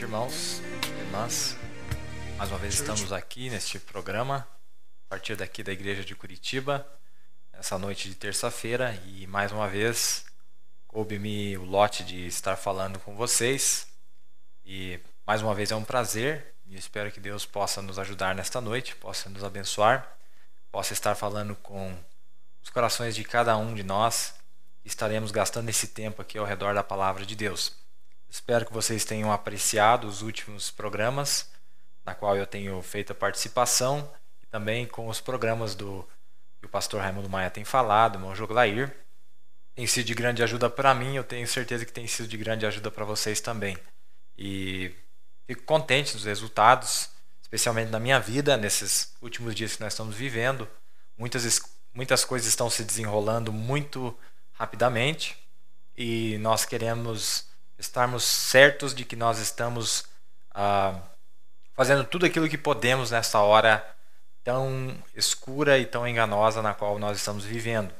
noite, irmãos, irmãs. Mais uma vez estamos aqui neste programa, a partir daqui da Igreja de Curitiba, essa noite de terça-feira, e mais uma vez coube-me o lote de estar falando com vocês. E mais uma vez é um prazer e espero que Deus possa nos ajudar nesta noite, possa nos abençoar, possa estar falando com os corações de cada um de nós. Estaremos gastando esse tempo aqui ao redor da palavra de Deus. Espero que vocês tenham apreciado os últimos programas, na qual eu tenho feito a participação, e também com os programas do que o pastor Raimundo Maia tem falado, o Monjo Glair. Tem sido de grande ajuda para mim, eu tenho certeza que tem sido de grande ajuda para vocês também. E fico contente dos resultados, especialmente na minha vida, nesses últimos dias que nós estamos vivendo. Muitas, muitas coisas estão se desenrolando muito rapidamente e nós queremos estarmos certos de que nós estamos ah, fazendo tudo aquilo que podemos nessa hora tão escura e tão enganosa na qual nós estamos vivendo.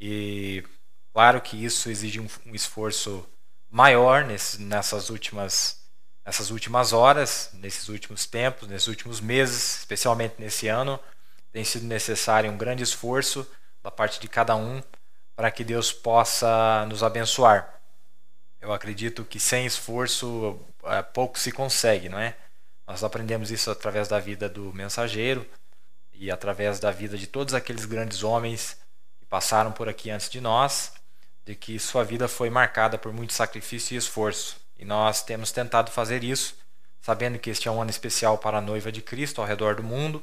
E claro que isso exige um, um esforço maior nesse, nessas últimas nessas últimas horas, nesses últimos tempos, nesses últimos meses, especialmente nesse ano, tem sido necessário um grande esforço da parte de cada um para que Deus possa nos abençoar. Eu acredito que sem esforço é, pouco se consegue, não é? Nós aprendemos isso através da vida do mensageiro e através da vida de todos aqueles grandes homens que passaram por aqui antes de nós, de que sua vida foi marcada por muito sacrifício e esforço. E nós temos tentado fazer isso, sabendo que este é um ano especial para a noiva de Cristo ao redor do mundo,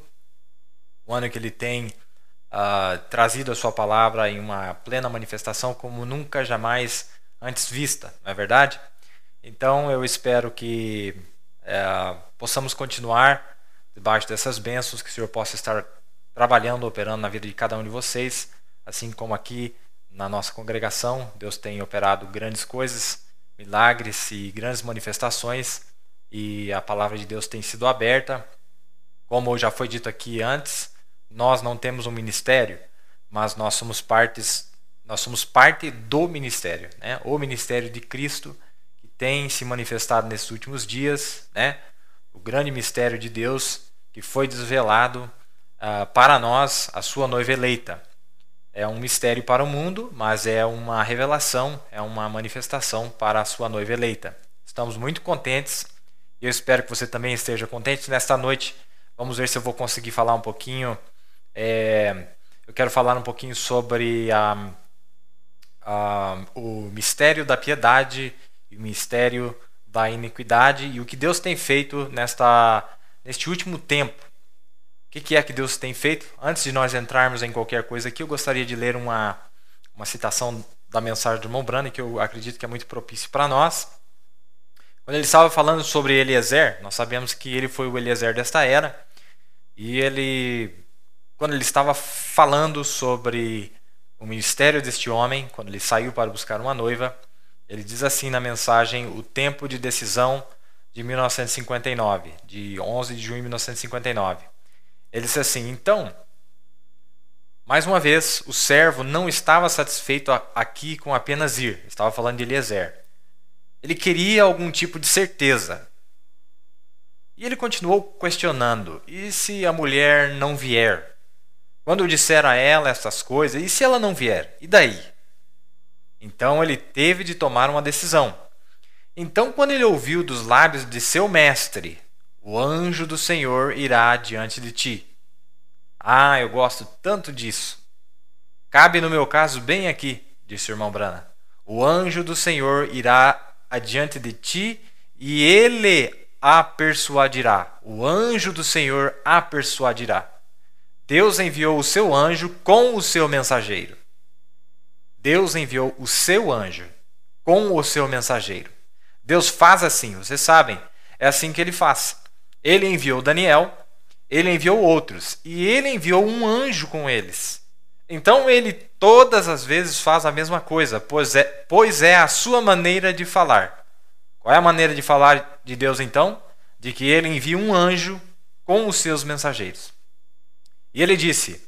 um ano que ele tem uh, trazido a sua palavra em uma plena manifestação como nunca jamais antes vista, não é verdade? Então eu espero que é, possamos continuar debaixo dessas bênçãos, que o Senhor possa estar trabalhando, operando na vida de cada um de vocês, assim como aqui na nossa congregação, Deus tem operado grandes coisas, milagres e grandes manifestações, e a palavra de Deus tem sido aberta. Como já foi dito aqui antes, nós não temos um ministério, mas nós somos partes nós somos parte do ministério, né? O ministério de Cristo que tem se manifestado nesses últimos dias, né? O grande mistério de Deus que foi desvelado uh, para nós, a sua noiva eleita. É um mistério para o mundo, mas é uma revelação, é uma manifestação para a sua noiva eleita. Estamos muito contentes e eu espero que você também esteja contente nesta noite. Vamos ver se eu vou conseguir falar um pouquinho. É, eu quero falar um pouquinho sobre a o mistério da piedade e o mistério da iniquidade e o que Deus tem feito nesta, neste último tempo. O que, que é que Deus tem feito? Antes de nós entrarmos em qualquer coisa aqui, eu gostaria de ler uma, uma citação da mensagem do irmão Brana, que eu acredito que é muito propício para nós. Quando ele estava falando sobre Eliezer, nós sabemos que ele foi o Eliezer desta era, e ele, quando ele estava falando sobre o ministério deste homem, quando ele saiu para buscar uma noiva, ele diz assim na mensagem O Tempo de Decisão de 1959, de 11 de junho de 1959. Ele disse assim: Então, mais uma vez, o servo não estava satisfeito aqui com apenas ir, estava falando de Eliezer. Ele queria algum tipo de certeza. E ele continuou questionando: e se a mulher não vier? Quando disser a ela essas coisas, e se ela não vier? E daí? Então ele teve de tomar uma decisão. Então, quando ele ouviu dos lábios de seu mestre, o anjo do Senhor irá diante de ti. Ah, eu gosto tanto disso. Cabe no meu caso bem aqui, disse o irmão Brana. O anjo do Senhor irá adiante de ti e ele a persuadirá. O anjo do Senhor a persuadirá. Deus enviou o seu anjo com o seu mensageiro. Deus enviou o seu anjo com o seu mensageiro. Deus faz assim, vocês sabem. É assim que ele faz. Ele enviou Daniel, ele enviou outros, e ele enviou um anjo com eles. Então ele todas as vezes faz a mesma coisa, pois é, pois é a sua maneira de falar. Qual é a maneira de falar de Deus então? De que ele envia um anjo com os seus mensageiros. E ele disse: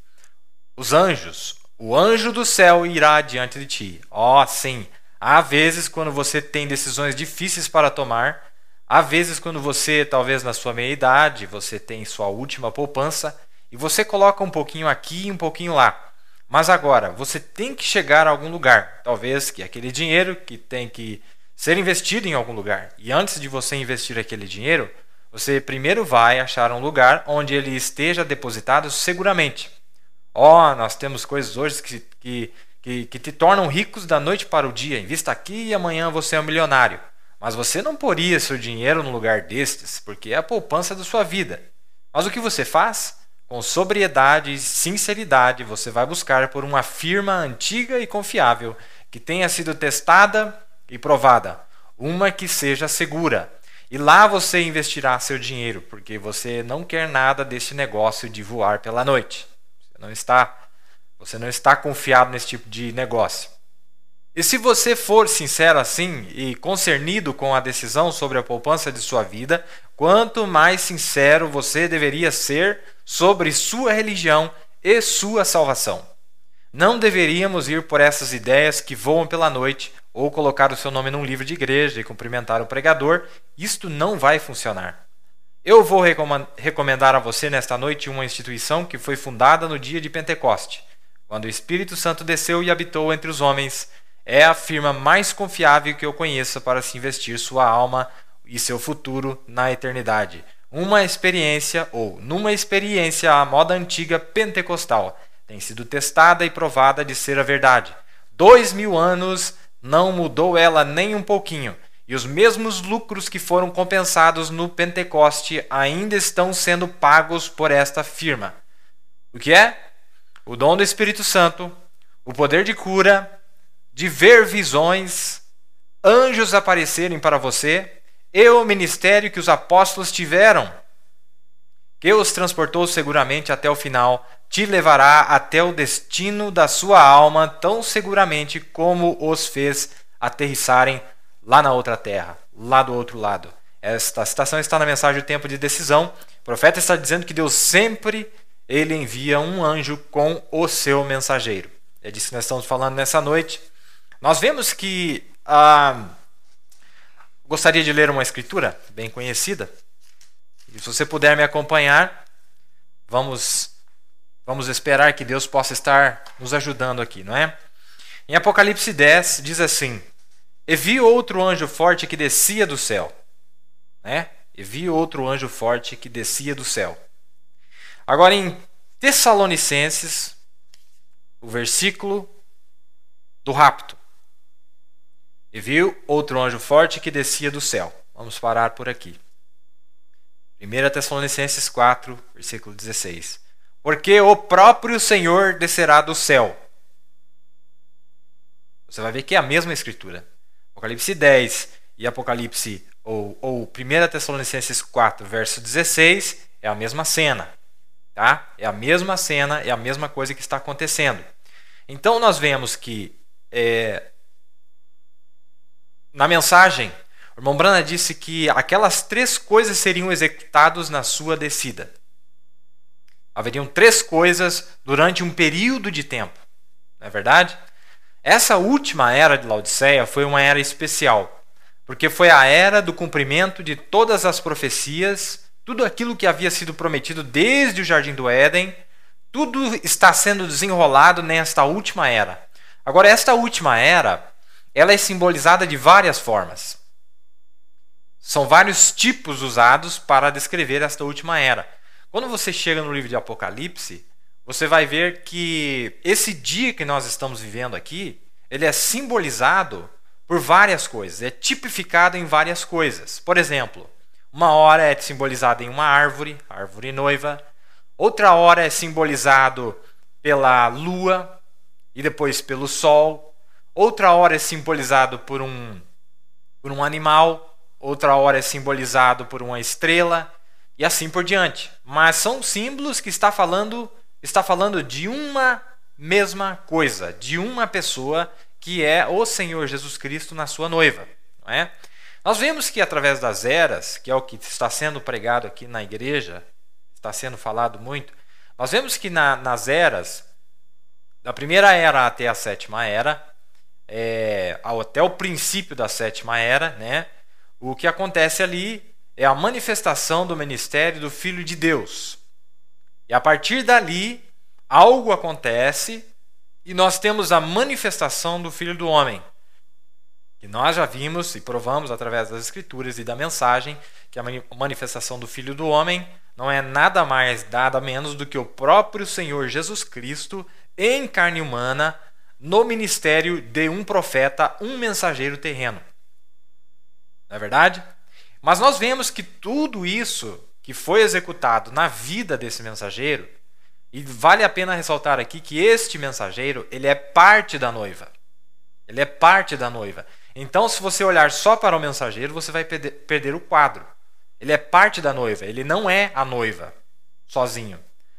Os anjos, o anjo do céu irá diante de ti. Ó, oh, sim, há vezes quando você tem decisões difíceis para tomar, há vezes quando você, talvez na sua meia-idade, você tem sua última poupança e você coloca um pouquinho aqui e um pouquinho lá. Mas agora, você tem que chegar a algum lugar. Talvez que aquele dinheiro que tem que ser investido em algum lugar. E antes de você investir aquele dinheiro, você primeiro vai achar um lugar onde ele esteja depositado seguramente. Ó, oh, nós temos coisas hoje que, que, que, que te tornam ricos da noite para o dia. Invista aqui e amanhã você é um milionário. Mas você não poria seu dinheiro num lugar destes, porque é a poupança da sua vida. Mas o que você faz? Com sobriedade e sinceridade, você vai buscar por uma firma antiga e confiável, que tenha sido testada e provada, uma que seja segura e lá você investirá seu dinheiro, porque você não quer nada desse negócio de voar pela noite. Você não está, você não está confiado nesse tipo de negócio. E se você for sincero assim e concernido com a decisão sobre a poupança de sua vida, quanto mais sincero você deveria ser sobre sua religião e sua salvação. Não deveríamos ir por essas ideias que voam pela noite ou colocar o seu nome num livro de igreja e cumprimentar o pregador, isto não vai funcionar. Eu vou recomendar a você nesta noite uma instituição que foi fundada no dia de Pentecoste, quando o Espírito Santo desceu e habitou entre os homens. É a firma mais confiável que eu conheço para se investir sua alma e seu futuro na eternidade. Uma experiência, ou numa experiência à moda antiga pentecostal, tem sido testada e provada de ser a verdade. Dois mil anos não mudou ela nem um pouquinho, e os mesmos lucros que foram compensados no Pentecoste ainda estão sendo pagos por esta firma. O que é? O dom do Espírito Santo, o poder de cura, de ver visões, anjos aparecerem para você, e o ministério que os apóstolos tiveram que os transportou seguramente até o final, te levará até o destino da sua alma tão seguramente como os fez aterrissarem lá na outra terra, lá do outro lado. Esta citação está na mensagem O Tempo de Decisão. O profeta está dizendo que Deus sempre ele envia um anjo com o seu mensageiro. É disso que nós estamos falando nessa noite. Nós vemos que. Ah, gostaria de ler uma escritura bem conhecida, e se você puder me acompanhar, vamos vamos esperar que Deus possa estar nos ajudando aqui, não é? Em Apocalipse 10 diz assim: E vi outro anjo forte que descia do céu, né? E vi outro anjo forte que descia do céu. Agora em Tessalonicenses, o versículo do rapto. E viu outro anjo forte que descia do céu. Vamos parar por aqui. 1 Tessalonicenses 4, versículo 16. Porque o próprio Senhor descerá do céu. Você vai ver que é a mesma escritura. Apocalipse 10 e Apocalipse ou, ou 1 Tessalonicenses 4, verso 16 é a mesma cena. Tá? É a mesma cena, é a mesma coisa que está acontecendo. Então nós vemos que é, na mensagem irmão Brana disse que aquelas três coisas seriam executadas na sua descida. Haveriam três coisas durante um período de tempo, não é verdade? Essa última era de Laodiceia foi uma era especial, porque foi a era do cumprimento de todas as profecias, tudo aquilo que havia sido prometido desde o Jardim do Éden, tudo está sendo desenrolado nesta última era. Agora, esta última era, ela é simbolizada de várias formas. São vários tipos usados para descrever esta última era. Quando você chega no livro de Apocalipse, você vai ver que esse dia que nós estamos vivendo aqui, ele é simbolizado por várias coisas, é tipificado em várias coisas. Por exemplo, uma hora é simbolizada em uma árvore, árvore noiva, outra hora é simbolizado pela lua e depois pelo sol, outra hora é simbolizado por um por um animal, outra hora é simbolizado por uma estrela e assim por diante. Mas são símbolos que está falando, está falando de uma mesma coisa, de uma pessoa que é o Senhor Jesus Cristo na sua noiva, não é? Nós vemos que através das eras, que é o que está sendo pregado aqui na igreja, está sendo falado muito, nós vemos que na, nas eras, da primeira era até a sétima era, é, até o princípio da sétima era, né? O que acontece ali é a manifestação do ministério do Filho de Deus. E a partir dali, algo acontece e nós temos a manifestação do Filho do Homem. Que nós já vimos e provamos através das Escrituras e da mensagem que a manifestação do Filho do Homem não é nada mais, nada menos do que o próprio Senhor Jesus Cristo em carne humana no ministério de um profeta, um mensageiro terreno não é verdade? Mas nós vemos que tudo isso que foi executado na vida desse mensageiro, e vale a pena ressaltar aqui que este mensageiro, ele é parte da noiva. Ele é parte da noiva. Então, se você olhar só para o mensageiro, você vai perder o quadro. Ele é parte da noiva, ele não é a noiva sozinho,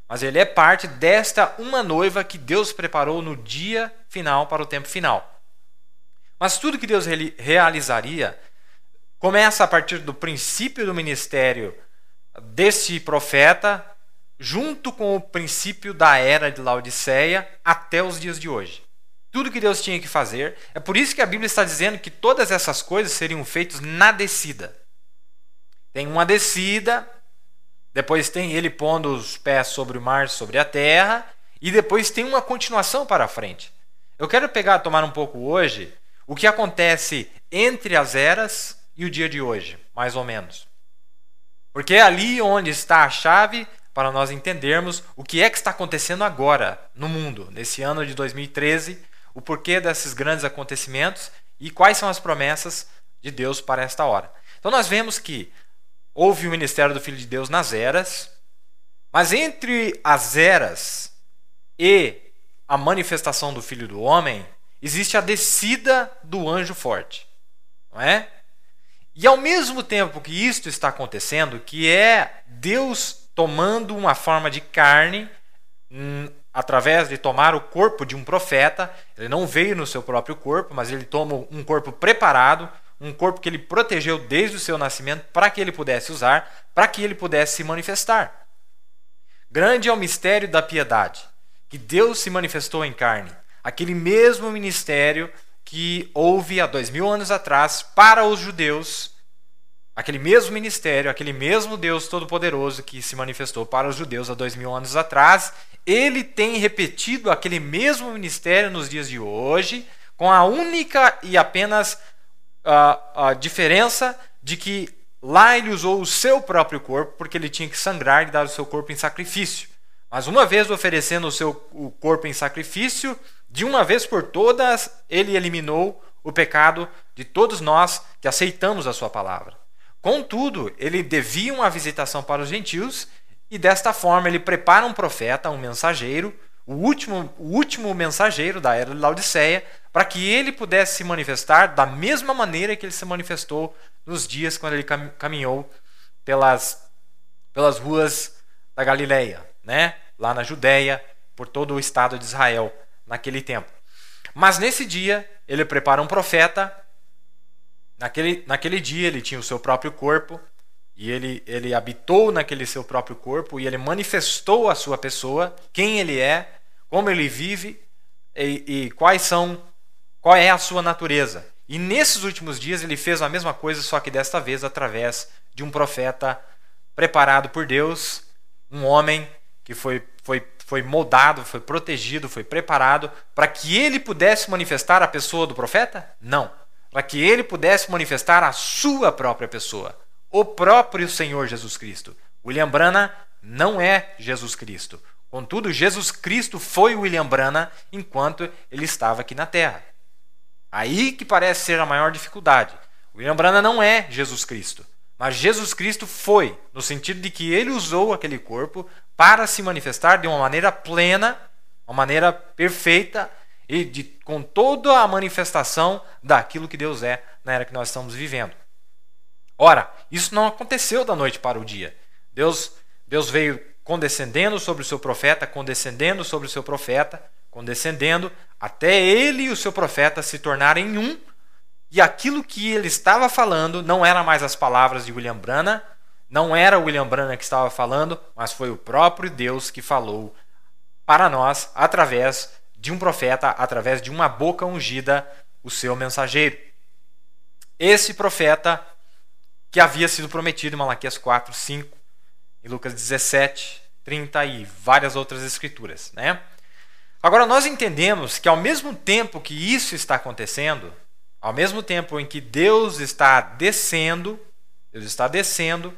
mas ele é parte desta uma noiva que Deus preparou no dia final para o tempo final. Mas tudo que Deus realizaria começa a partir do princípio do ministério desse profeta, junto com o princípio da era de Laodiceia até os dias de hoje. Tudo que Deus tinha que fazer. É por isso que a Bíblia está dizendo que todas essas coisas seriam feitas na descida. Tem uma descida, depois tem ele pondo os pés sobre o mar, sobre a terra, e depois tem uma continuação para a frente. Eu quero pegar, tomar um pouco hoje, o que acontece entre as eras e o dia de hoje, mais ou menos. Porque é ali onde está a chave para nós entendermos o que é que está acontecendo agora no mundo, nesse ano de 2013, o porquê desses grandes acontecimentos e quais são as promessas de Deus para esta hora. Então nós vemos que houve o ministério do Filho de Deus nas eras, mas entre as eras e a manifestação do Filho do Homem, existe a descida do anjo forte, não é? E ao mesmo tempo que isto está acontecendo, que é Deus tomando uma forma de carne hum, através de tomar o corpo de um profeta, ele não veio no seu próprio corpo, mas ele toma um corpo preparado, um corpo que ele protegeu desde o seu nascimento para que ele pudesse usar, para que ele pudesse se manifestar. Grande é o mistério da piedade, que Deus se manifestou em carne, aquele mesmo ministério que houve há dois mil anos atrás para os judeus, aquele mesmo ministério, aquele mesmo Deus Todo-Poderoso que se manifestou para os judeus há dois mil anos atrás, ele tem repetido aquele mesmo ministério nos dias de hoje, com a única e apenas a, ah, a diferença de que lá ele usou o seu próprio corpo, porque ele tinha que sangrar e dar o seu corpo em sacrifício. Mas uma vez oferecendo o seu o corpo em sacrifício, de uma vez por todas, ele eliminou o pecado de todos nós que aceitamos a sua palavra. Contudo, ele devia uma visitação para os gentios e desta forma ele prepara um profeta, um mensageiro, o último, o último mensageiro da era de Laodiceia, para que ele pudesse se manifestar da mesma maneira que ele se manifestou nos dias quando ele caminhou pelas, pelas ruas da Galileia né? lá na Judéia, por todo o estado de Israel naquele tempo. Mas nesse dia, ele prepara um profeta. Naquele, naquele dia, ele tinha o seu próprio corpo, e ele, ele habitou naquele seu próprio corpo, e ele manifestou a sua pessoa, quem ele é, como ele vive e, e quais são, qual é a sua natureza. E nesses últimos dias ele fez a mesma coisa, só que desta vez através de um profeta preparado por Deus, um homem que foi, foi, foi moldado, foi protegido, foi preparado para que ele pudesse manifestar a pessoa do profeta? Não. Para que ele pudesse manifestar a sua própria pessoa, o próprio Senhor Jesus Cristo. William Branham não é Jesus Cristo. Contudo, Jesus Cristo foi William Branham enquanto ele estava aqui na Terra. Aí que parece ser a maior dificuldade. William Branham não é Jesus Cristo. Mas Jesus Cristo foi, no sentido de que ele usou aquele corpo para se manifestar de uma maneira plena, uma maneira perfeita e de, com toda a manifestação daquilo que Deus é na era que nós estamos vivendo. Ora, isso não aconteceu da noite para o dia. Deus, Deus veio condescendendo sobre o seu profeta, condescendendo sobre o seu profeta, condescendendo até ele e o seu profeta se tornarem um e aquilo que ele estava falando não era mais as palavras de William Branagh, não era William Branagh que estava falando, mas foi o próprio Deus que falou para nós através de um profeta, através de uma boca ungida, o seu mensageiro. Esse profeta que havia sido prometido em Malaquias 4, 5, em Lucas 17, 30 e várias outras escrituras, né? Agora nós entendemos que ao mesmo tempo que isso está acontecendo, ao mesmo tempo em que Deus está descendo, Deus está descendo,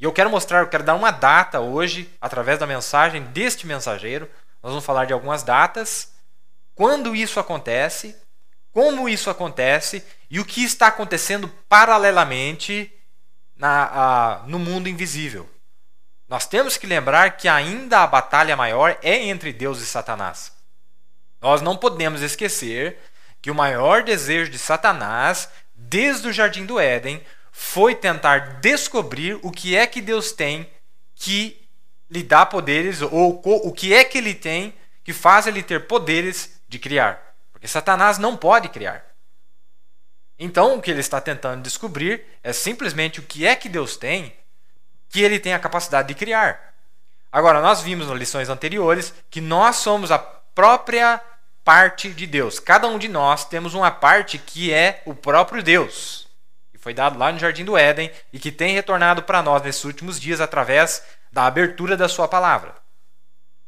e eu quero mostrar, eu quero dar uma data hoje, através da mensagem deste mensageiro, nós vamos falar de algumas datas, quando isso acontece, como isso acontece e o que está acontecendo paralelamente na, a, no mundo invisível. Nós temos que lembrar que ainda a batalha maior é entre Deus e Satanás. Nós não podemos esquecer que o maior desejo de Satanás, desde o jardim do Éden, foi tentar descobrir o que é que Deus tem que lhe dá poderes, ou o que é que ele tem que faz ele ter poderes de criar. Porque Satanás não pode criar. Então, o que ele está tentando descobrir é simplesmente o que é que Deus tem que ele tem a capacidade de criar. Agora, nós vimos nas lições anteriores que nós somos a própria parte de Deus. Cada um de nós temos uma parte que é o próprio Deus, que foi dado lá no Jardim do Éden e que tem retornado para nós nesses últimos dias através da abertura da Sua palavra.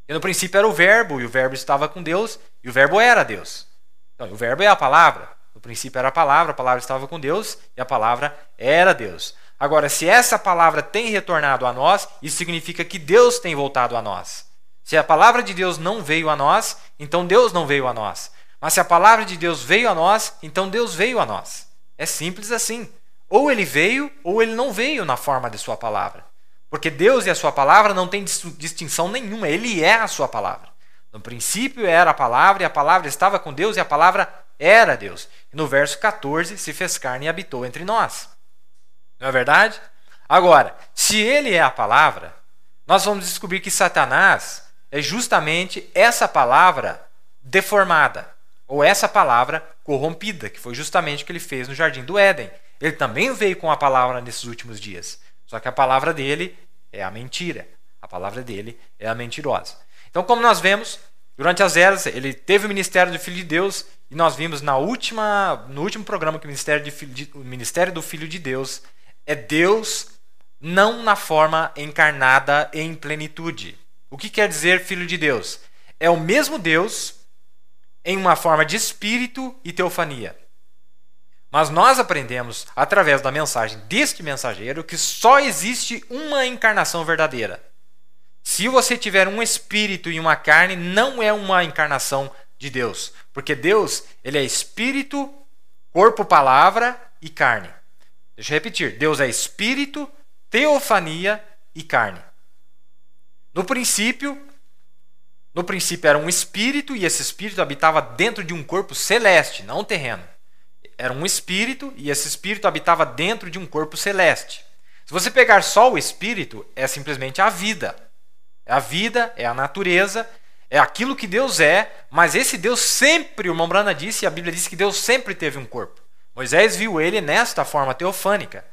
E no princípio era o Verbo, e o Verbo estava com Deus, e o Verbo era Deus. Então, o Verbo é a palavra. No princípio era a palavra, a palavra estava com Deus, e a palavra era Deus. Agora, se essa palavra tem retornado a nós, isso significa que Deus tem voltado a nós. Se a palavra de Deus não veio a nós, então Deus não veio a nós. Mas se a palavra de Deus veio a nós, então Deus veio a nós. É simples assim. Ou ele veio, ou ele não veio na forma de sua palavra. Porque Deus e a sua palavra não têm distinção nenhuma, ele é a sua palavra. No princípio era a palavra, e a palavra estava com Deus, e a palavra era Deus. E no verso 14, se fez carne e habitou entre nós. Não é verdade? Agora, se ele é a palavra, nós vamos descobrir que Satanás é justamente essa palavra deformada, ou essa palavra corrompida, que foi justamente o que ele fez no jardim do Éden. Ele também veio com a palavra nesses últimos dias, só que a palavra dele é a mentira, a palavra dele é a mentirosa. Então, como nós vemos, durante as eras ele teve o ministério do Filho de Deus e nós vimos na última, no último programa que o ministério, de, o ministério do Filho de Deus é Deus não na forma encarnada em plenitude. O que quer dizer filho de Deus? É o mesmo Deus em uma forma de espírito e teofania. Mas nós aprendemos, através da mensagem deste mensageiro, que só existe uma encarnação verdadeira. Se você tiver um espírito e uma carne, não é uma encarnação de Deus, porque Deus, ele é espírito, corpo, palavra e carne. Deixa eu repetir. Deus é espírito, teofania e carne. No princípio, no princípio era um espírito e esse espírito habitava dentro de um corpo celeste, não terreno. Era um espírito e esse espírito habitava dentro de um corpo celeste. Se você pegar só o espírito, é simplesmente a vida. É a vida, é a natureza, é aquilo que Deus é, mas esse Deus sempre, o irmão disse, e a Bíblia diz que Deus sempre teve um corpo. Moisés viu ele nesta forma teofânica.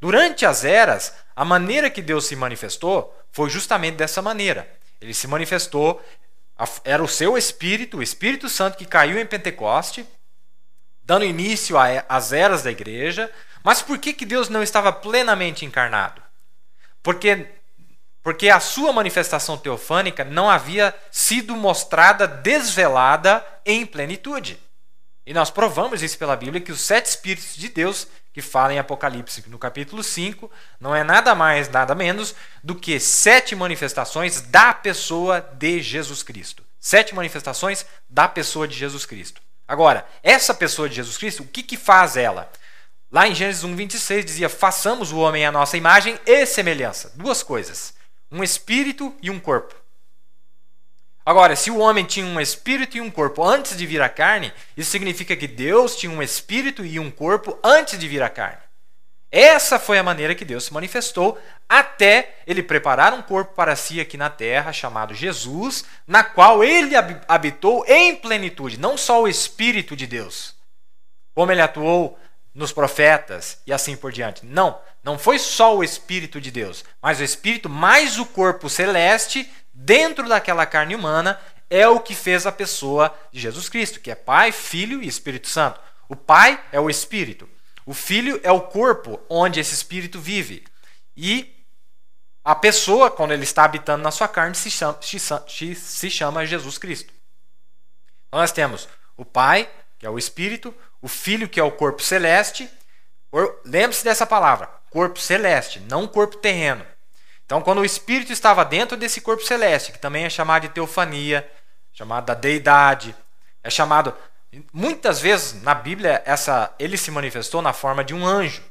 Durante as eras, a maneira que Deus se manifestou foi justamente dessa maneira. Ele se manifestou, era o seu Espírito, o Espírito Santo que caiu em Pentecoste, dando início às eras da igreja. Mas por que, que Deus não estava plenamente encarnado? Porque, porque a sua manifestação teofânica não havia sido mostrada, desvelada em plenitude. E nós provamos isso pela Bíblia, que os sete Espíritos de Deus que fala em Apocalipse, no capítulo 5, não é nada mais, nada menos do que sete manifestações da pessoa de Jesus Cristo. Sete manifestações da pessoa de Jesus Cristo. Agora, essa pessoa de Jesus Cristo, o que, que faz ela? Lá em Gênesis 1,26 dizia: façamos o homem à nossa imagem e semelhança. Duas coisas: um espírito e um corpo. Agora, se o homem tinha um espírito e um corpo antes de vir a carne, isso significa que Deus tinha um espírito e um corpo antes de vir a carne. Essa foi a maneira que Deus se manifestou até ele preparar um corpo para si aqui na terra, chamado Jesus, na qual ele habitou em plenitude, não só o Espírito de Deus, como ele atuou nos profetas e assim por diante. Não, não foi só o Espírito de Deus, mas o Espírito mais o corpo celeste dentro daquela carne humana é o que fez a pessoa de Jesus Cristo, que é Pai, Filho e Espírito Santo. O Pai é o Espírito, o Filho é o corpo onde esse Espírito vive. E a pessoa, quando ele está habitando na sua carne, se chama, se chama Jesus Cristo. Então nós temos o Pai, que é o Espírito, o Filho, que é o corpo celeste. Lembre-se dessa palavra: corpo celeste, não corpo terreno. Então, quando o espírito estava dentro desse corpo celeste, que também é chamado de teofania, chamado da deidade, é chamado muitas vezes na Bíblia essa ele se manifestou na forma de um anjo.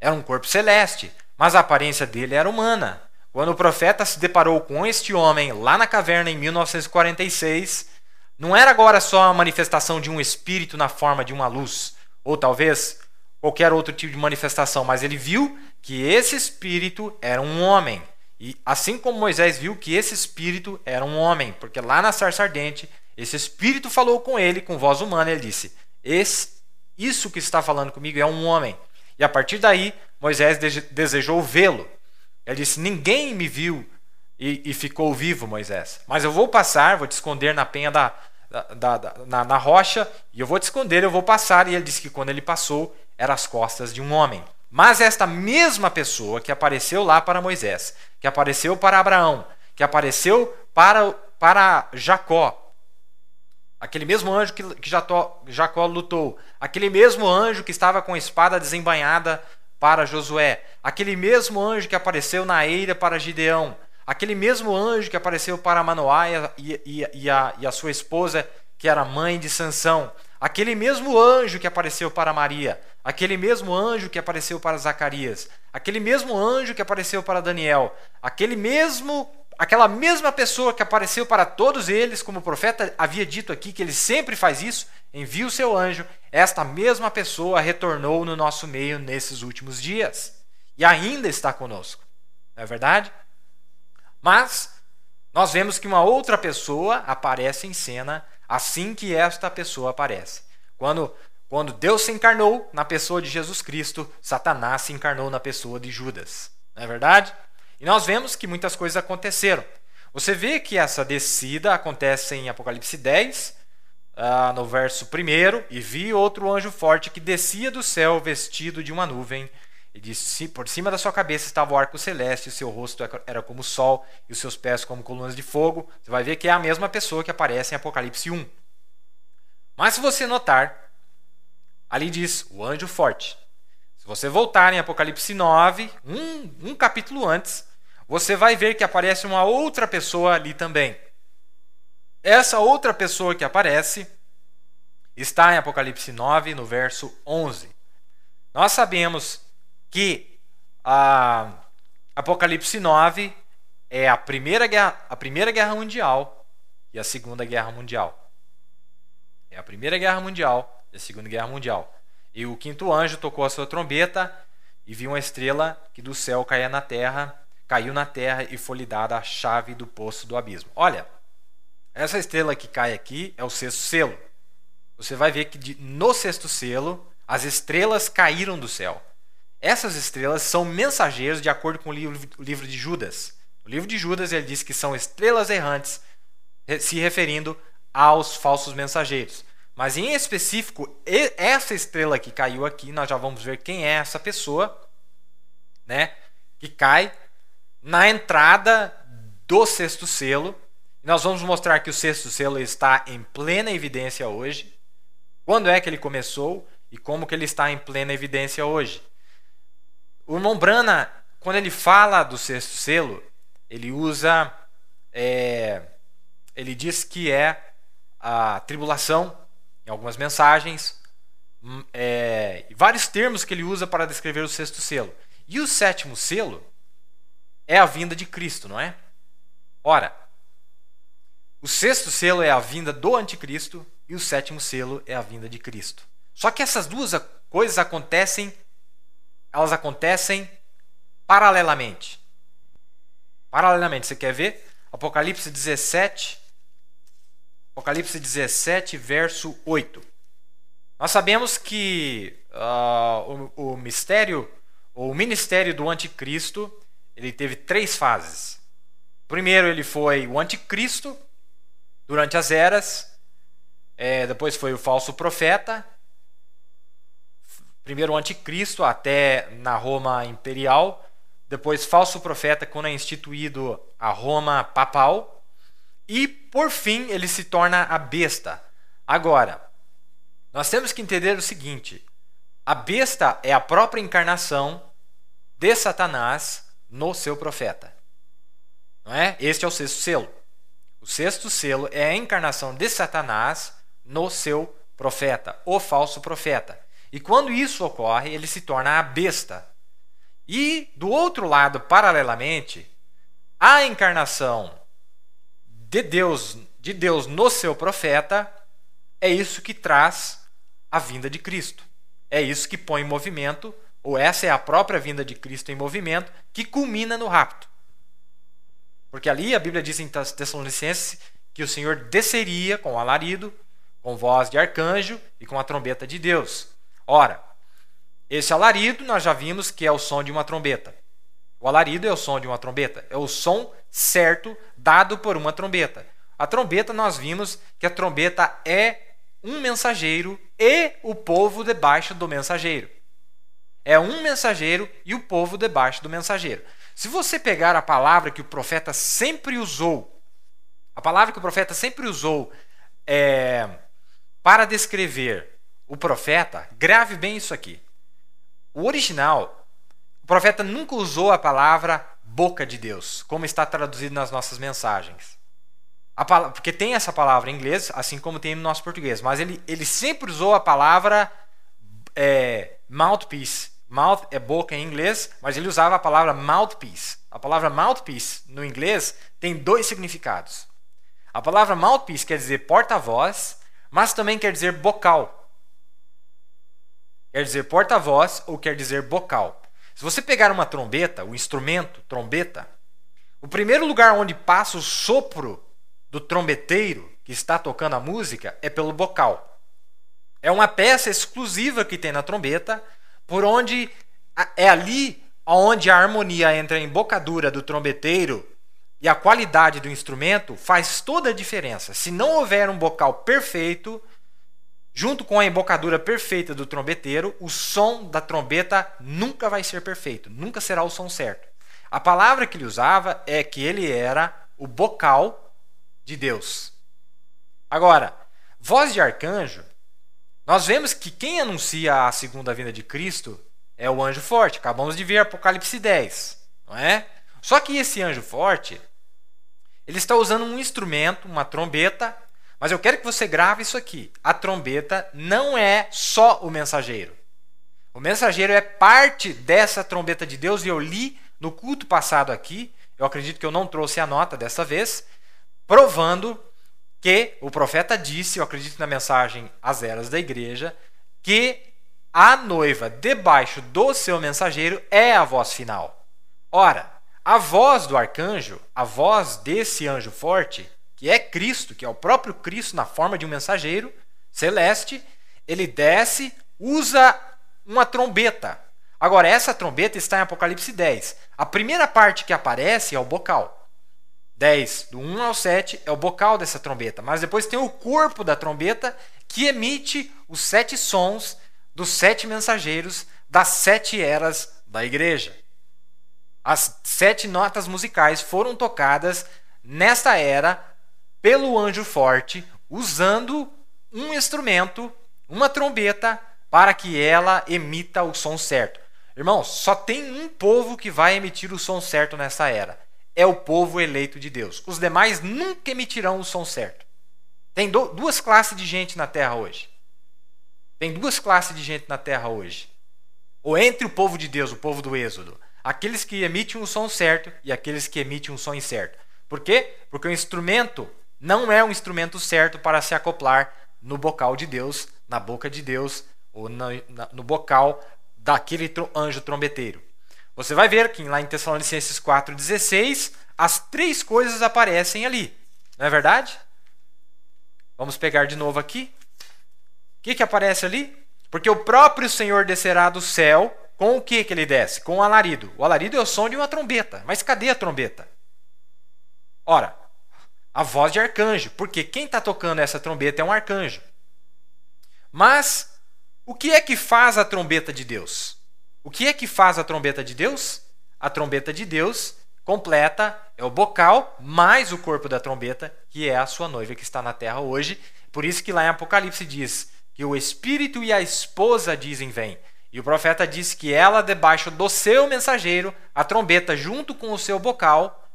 Era um corpo celeste, mas a aparência dele era humana. Quando o profeta se deparou com este homem lá na caverna em 1946, não era agora só a manifestação de um espírito na forma de uma luz, ou talvez qualquer outro tipo de manifestação, mas ele viu que esse espírito era um homem. E assim como Moisés viu que esse espírito era um homem, porque lá na sarça ardente, esse espírito falou com ele com voz humana, ele disse: isso que está falando comigo é um homem". E a partir daí, Moisés desejou vê-lo. Ele disse: "Ninguém me viu e, e, ficou vivo, Moisés. Mas eu vou passar, vou te esconder na penha da, da, da, da na, na rocha, e eu vou te esconder, eu vou passar". E ele disse que quando ele passou, eram as costas de um homem. Mas esta mesma pessoa que apareceu lá para Moisés, que apareceu para Abraão, que apareceu para, para Jacó, aquele mesmo anjo que, que Jacó, Jacó lutou, aquele mesmo anjo que estava com a espada desembanhada para Josué, aquele mesmo anjo que apareceu na eira para Gideão, aquele mesmo anjo que apareceu para Manoá e, e, e, a, e a sua esposa, que era mãe de Sansão, Aquele mesmo anjo que apareceu para Maria, aquele mesmo anjo que apareceu para Zacarias, aquele mesmo anjo que apareceu para Daniel, aquele mesmo aquela mesma pessoa que apareceu para todos eles, como o profeta havia dito aqui que ele sempre faz isso, envia o seu anjo, esta mesma pessoa retornou no nosso meio nesses últimos dias e ainda está conosco. Não é verdade? Mas nós vemos que uma outra pessoa aparece em cena assim que esta pessoa aparece. Quando, quando Deus se encarnou na pessoa de Jesus Cristo, Satanás se encarnou na pessoa de Judas. Não é verdade? E nós vemos que muitas coisas aconteceram. Você vê que essa descida acontece em Apocalipse 10, ah, no verso 1, e vi outro anjo forte que descia do céu vestido de uma nuvem, ele disse: Por cima da sua cabeça estava o arco celeste, o seu rosto era como o sol e os seus pés como colunas de fogo. Você vai ver que é a mesma pessoa que aparece em Apocalipse 1. Mas se você notar, ali diz o anjo forte. Se você voltar em Apocalipse 9, um, um capítulo antes, você vai ver que aparece uma outra pessoa ali também. Essa outra pessoa que aparece está em Apocalipse 9, no verso 11. Nós sabemos que a Apocalipse 9 é a primeira guerra, a primeira guerra mundial e a segunda guerra mundial. É a primeira guerra mundial e a segunda guerra mundial. E o quinto anjo tocou a sua trombeta e viu uma estrela que do céu caía na terra, caiu na terra e foi lhe dada a chave do poço do abismo. Olha, essa estrela que cai aqui é o sexto selo. Você vai ver que no sexto selo as estrelas caíram do céu. Essas estrelas são mensageiros, de acordo com o livro, de Judas. O livro de Judas ele diz que são estrelas errantes, se referindo aos falsos mensageiros. Mas em específico, essa estrela que caiu aqui, nós já vamos ver quem é essa pessoa, né? Que cai na entrada do sexto selo. Nós vamos mostrar que o sexto selo está em plena evidência hoje. Quando é que ele começou e como que ele está em plena evidência hoje? O irmão Brana, quando ele fala do sexto selo, ele usa. É, ele diz que é a tribulação, em algumas mensagens, hum, é, vários termos que ele usa para descrever o sexto selo. E o sétimo selo é a vinda de Cristo, não é? Ora, o sexto selo é a vinda do anticristo e o sétimo selo é a vinda de Cristo. Só que essas duas coisas acontecem elas acontecem paralelamente. Paralelamente, você quer ver? Apocalipse 17, Apocalipse 17, verso 8. Nós sabemos que uh, o, o mistério, ou o ministério do anticristo, ele teve três fases. Primeiro, ele foi o anticristo durante as eras, é, depois foi o falso profeta, Primeiro o anticristo até na Roma imperial, depois falso profeta quando é instituído a Roma papal e por fim ele se torna a besta. Agora, nós temos que entender o seguinte: a besta é a própria encarnação de Satanás no seu profeta. Não é? Este é o sexto selo. O sexto selo é a encarnação de Satanás no seu profeta, o falso profeta. E quando isso ocorre, ele se torna a besta. E, do outro lado, paralelamente, a encarnação de Deus, de Deus no seu profeta é isso que traz a vinda de Cristo. É isso que põe em movimento, ou essa é a própria vinda de Cristo em movimento, que culmina no rapto. Porque ali a Bíblia diz em Tessalonicenses que o Senhor desceria com alarido, com voz de arcanjo e com a trombeta de Deus. Ora, esse alarido nós já vimos que é o som de uma trombeta. O alarido é o som de uma trombeta, é o som certo dado por uma trombeta. A trombeta nós vimos que a trombeta é um mensageiro e o povo debaixo do mensageiro. É um mensageiro e o povo debaixo do mensageiro. Se você pegar a palavra que o profeta sempre usou, a palavra que o profeta sempre usou é, para descrever o profeta, grave bem isso aqui. O original, o profeta nunca usou a palavra boca de Deus, como está traduzido nas nossas mensagens. Palavra, porque tem essa palavra em inglês, assim como tem no nosso português, mas ele, ele sempre usou a palavra é, mouthpiece. Mouth é boca em inglês, mas ele usava a palavra mouthpiece. A palavra mouthpiece no inglês tem dois significados. A palavra mouthpiece quer dizer porta-voz, mas também quer dizer bocal quer dizer porta-voz ou quer dizer bocal. Se você pegar uma trombeta, o instrumento trombeta, o primeiro lugar onde passa o sopro do trombeteiro que está tocando a música é pelo bocal. É uma peça exclusiva que tem na trombeta, por onde é ali onde a harmonia entre a embocadura do trombeteiro e a qualidade do instrumento faz toda a diferença. Se não houver um bocal perfeito, Junto com a embocadura perfeita do trombeteiro, o som da trombeta nunca vai ser perfeito, nunca será o som certo. A palavra que ele usava é que ele era o bocal de Deus. Agora, voz de arcanjo, nós vemos que quem anuncia a segunda vinda de Cristo é o anjo forte. Acabamos de ver Apocalipse 10, não é? Só que esse anjo forte, ele está usando um instrumento, uma trombeta mas eu quero que você grave isso aqui. A trombeta não é só o mensageiro. O mensageiro é parte dessa trombeta de Deus e eu li no culto passado aqui, eu acredito que eu não trouxe a nota dessa vez, provando que o profeta disse, eu acredito na mensagem às eras da igreja, que a noiva debaixo do seu mensageiro é a voz final. Ora, a voz do arcanjo, a voz desse anjo forte, que é Cristo, que é o próprio Cristo na forma de um mensageiro celeste, ele desce, usa uma trombeta. Agora, essa trombeta está em Apocalipse 10. A primeira parte que aparece é o bocal. 10, do 1 ao 7, é o bocal dessa trombeta. Mas depois tem o corpo da trombeta que emite os sete sons dos sete mensageiros das sete eras da igreja. As sete notas musicais foram tocadas nesta era pelo anjo forte, usando um instrumento, uma trombeta, para que ela emita o som certo. Irmãos, só tem um povo que vai emitir o som certo nessa era. É o povo eleito de Deus. Os demais nunca emitirão o som certo. Tem duas classes de gente na terra hoje. Tem duas classes de gente na terra hoje. Ou entre o povo de Deus, o povo do Êxodo. Aqueles que emitem um som certo e aqueles que emitem um som incerto. Por quê? Porque o instrumento não é um instrumento certo para se acoplar no bocal de Deus, na boca de Deus ou no, no bocal daquele anjo trombeteiro. Você vai ver que lá em Tessalonicenses 4,16 as três coisas aparecem ali, não é verdade? Vamos pegar de novo aqui. O que, que aparece ali? Porque o próprio Senhor descerá do céu com o que, que ele desce? Com o alarido. O alarido é o som de uma trombeta. Mas cadê a trombeta? Ora, a voz de arcanjo, porque quem está tocando essa trombeta é um arcanjo. Mas o que é que faz a trombeta de Deus? O que é que faz a trombeta de Deus? A trombeta de Deus completa é o bocal mais o corpo da trombeta, que é a sua noiva que está na terra hoje. Por isso que lá em Apocalipse diz que o espírito e a esposa dizem vem. E o profeta diz que ela debaixo do seu mensageiro, a trombeta junto com o seu bocal,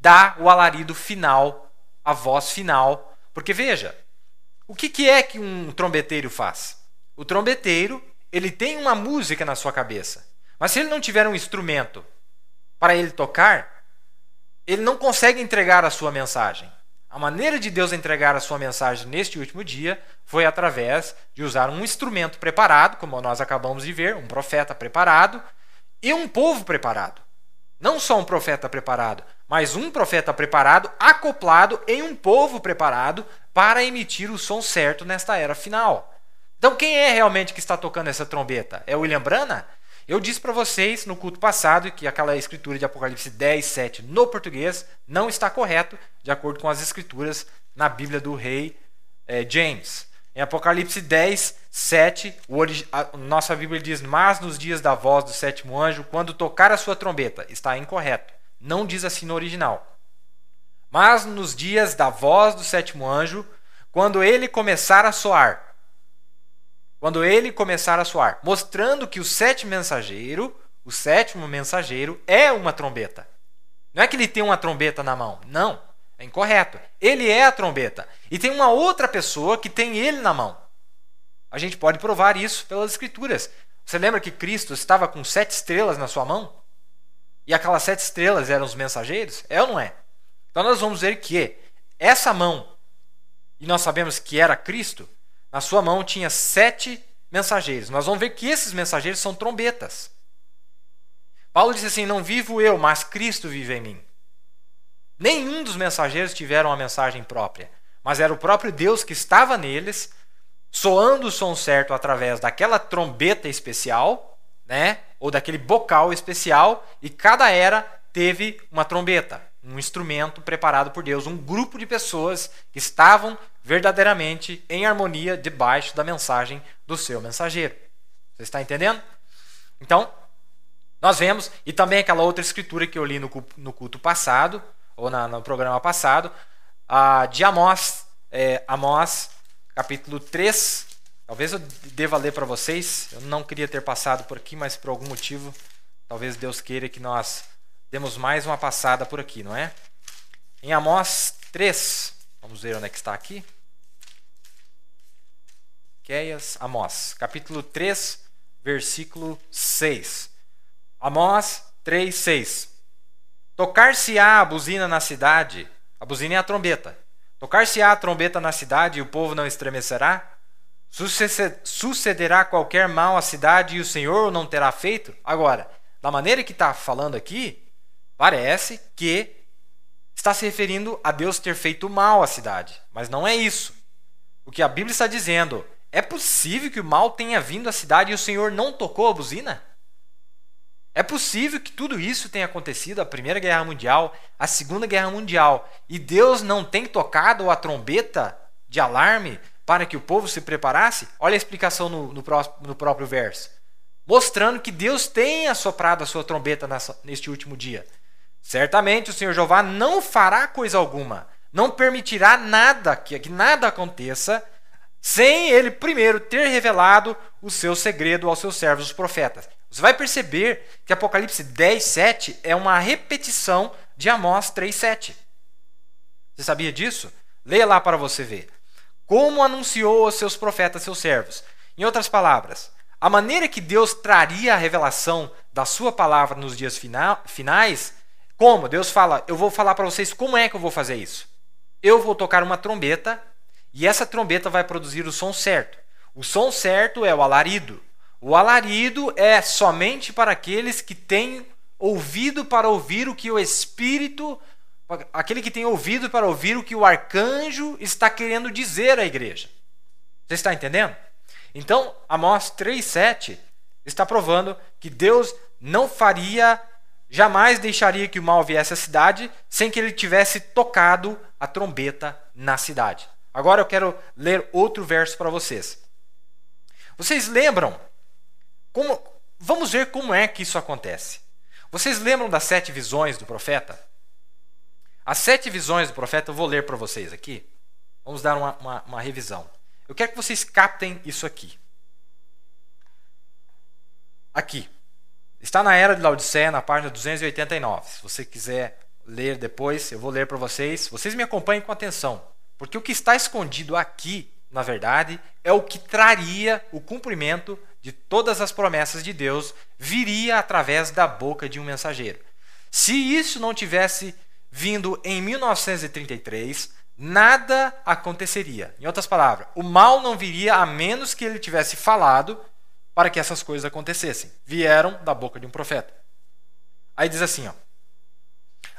dá o alarido final a voz final. Porque veja, o que, que é que um trombeteiro faz? O trombeteiro ele tem uma música na sua cabeça, mas se ele não tiver um instrumento para ele tocar, ele não consegue entregar a sua mensagem. A maneira de Deus entregar a sua mensagem neste último dia foi através de usar um instrumento preparado, como nós acabamos de ver, um profeta preparado e um povo preparado. Não só um profeta preparado, mas um profeta preparado, acoplado em um povo preparado para emitir o som certo nesta era final. Então, quem é realmente que está tocando essa trombeta? É William Brana? Eu disse para vocês no culto passado que aquela escritura de Apocalipse 10, 7 no português não está correto, de acordo com as escrituras na Bíblia do rei é, James. Em Apocalipse 10, 7, a nossa Bíblia diz: Mas nos dias da voz do sétimo anjo, quando tocar a sua trombeta, está incorreto. Não diz assim no original. Mas nos dias da voz do sétimo anjo, quando ele começar a soar. Quando ele começar a soar, mostrando que o sétimo mensageiro, o sétimo mensageiro, é uma trombeta. Não é que ele tem uma trombeta na mão, não. É incorreto. Ele é a trombeta. E tem uma outra pessoa que tem ele na mão. A gente pode provar isso pelas Escrituras. Você lembra que Cristo estava com sete estrelas na sua mão? E aquelas sete estrelas eram os mensageiros? É ou não é? Então nós vamos ver que essa mão, e nós sabemos que era Cristo, na sua mão tinha sete mensageiros. Nós vamos ver que esses mensageiros são trombetas. Paulo disse assim: Não vivo eu, mas Cristo vive em mim. Nenhum dos mensageiros tiveram uma mensagem própria, mas era o próprio Deus que estava neles, soando o som certo através daquela trombeta especial, né? Ou daquele bocal especial, e cada era teve uma trombeta, um instrumento preparado por Deus, um grupo de pessoas que estavam verdadeiramente em harmonia debaixo da mensagem do seu mensageiro. Você está entendendo? Então, nós vemos, e também aquela outra escritura que eu li no culto passado, ou na, no programa passado, a, de Amós, é, Amós, capítulo 3. Talvez eu deva ler para vocês. Eu não queria ter passado por aqui, mas por algum motivo, talvez Deus queira que nós demos mais uma passada por aqui, não é? Em Amós 3, vamos ver onde é que está aqui. Queias, Amós, capítulo 3, versículo 6. Amós 3, 6. Tocar-se-á a buzina na cidade, a buzina é a trombeta. Tocar-se-á a trombeta na cidade e o povo não estremecerá? Sucederá qualquer mal à cidade e o Senhor não terá feito? Agora, da maneira que está falando aqui, parece que está se referindo a Deus ter feito mal à cidade. Mas não é isso. O que a Bíblia está dizendo é possível que o mal tenha vindo à cidade e o Senhor não tocou a buzina? É possível que tudo isso tenha acontecido, a Primeira Guerra Mundial, a Segunda Guerra Mundial, e Deus não tem tocado a trombeta de alarme para que o povo se preparasse? Olha a explicação no, no, próximo, no próprio verso. Mostrando que Deus tem assoprado a sua trombeta nessa, neste último dia. Certamente o Senhor Jeová não fará coisa alguma, não permitirá nada, que, que nada aconteça, sem ele primeiro ter revelado o seu segredo aos seus servos, os profetas. Você vai perceber que Apocalipse 10, 7 é uma repetição de Amós 3, 7. Você sabia disso? Leia lá para você ver. Como anunciou aos seus profetas, seus servos. Em outras palavras, a maneira que Deus traria a revelação da sua palavra nos dias finais, como? Deus fala, eu vou falar para vocês como é que eu vou fazer isso. Eu vou tocar uma trombeta e essa trombeta vai produzir o som certo. O som certo é o alarido. O alarido é somente para aqueles que têm ouvido para ouvir o que o Espírito, aquele que tem ouvido para ouvir o que o arcanjo está querendo dizer à igreja. Você está entendendo? Então, Amós 3,7 está provando que Deus não faria, jamais deixaria que o mal viesse à cidade sem que ele tivesse tocado a trombeta na cidade. Agora eu quero ler outro verso para vocês. Vocês lembram como, vamos ver como é que isso acontece. Vocês lembram das sete visões do profeta? As sete visões do profeta eu vou ler para vocês aqui. Vamos dar uma, uma, uma revisão. Eu quero que vocês captem isso aqui. Aqui. Está na Era de Laodiceia, na página 289. Se você quiser ler depois, eu vou ler para vocês. Vocês me acompanhem com atenção, porque o que está escondido aqui, na verdade, é o que traria o cumprimento de todas as promessas de Deus viria através da boca de um mensageiro. Se isso não tivesse vindo em 1933, nada aconteceria. Em outras palavras, o mal não viria a menos que ele tivesse falado para que essas coisas acontecessem. Vieram da boca de um profeta. Aí diz assim, ó.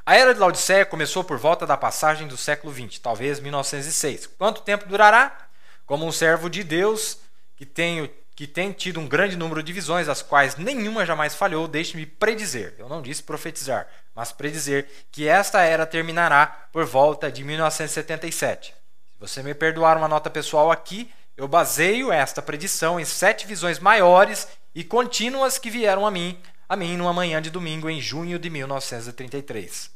A era de Laodiceia começou por volta da passagem do século 20, talvez 1906. Quanto tempo durará? Como um servo de Deus que tenho que tem tido um grande número de visões, as quais nenhuma jamais falhou, deixe-me predizer, eu não disse profetizar, mas predizer que esta era terminará por volta de 1977. Se você me perdoar uma nota pessoal aqui, eu baseio esta predição em sete visões maiores e contínuas que vieram a mim, a mim numa manhã de domingo em junho de 1933.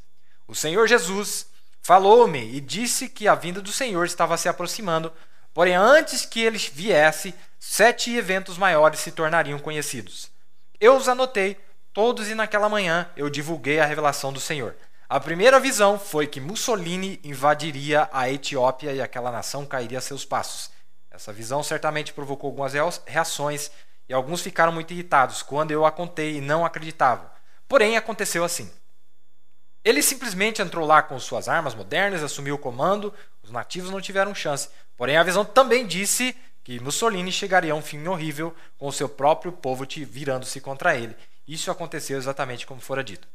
O Senhor Jesus falou-me e disse que a vinda do Senhor estava se aproximando, porém antes que ele viesse, sete eventos maiores se tornariam conhecidos. Eu os anotei todos e naquela manhã eu divulguei a revelação do Senhor. A primeira visão foi que Mussolini invadiria a Etiópia e aquela nação cairia a seus passos. Essa visão certamente provocou algumas reações e alguns ficaram muito irritados quando eu a contei e não acreditavam. Porém, aconteceu assim. Ele simplesmente entrou lá com suas armas modernas, assumiu o comando, os nativos não tiveram chance. Porém, a visão também disse que Mussolini chegaria a um fim horrível com o seu próprio povo virando-se contra ele. Isso aconteceu exatamente como fora dito.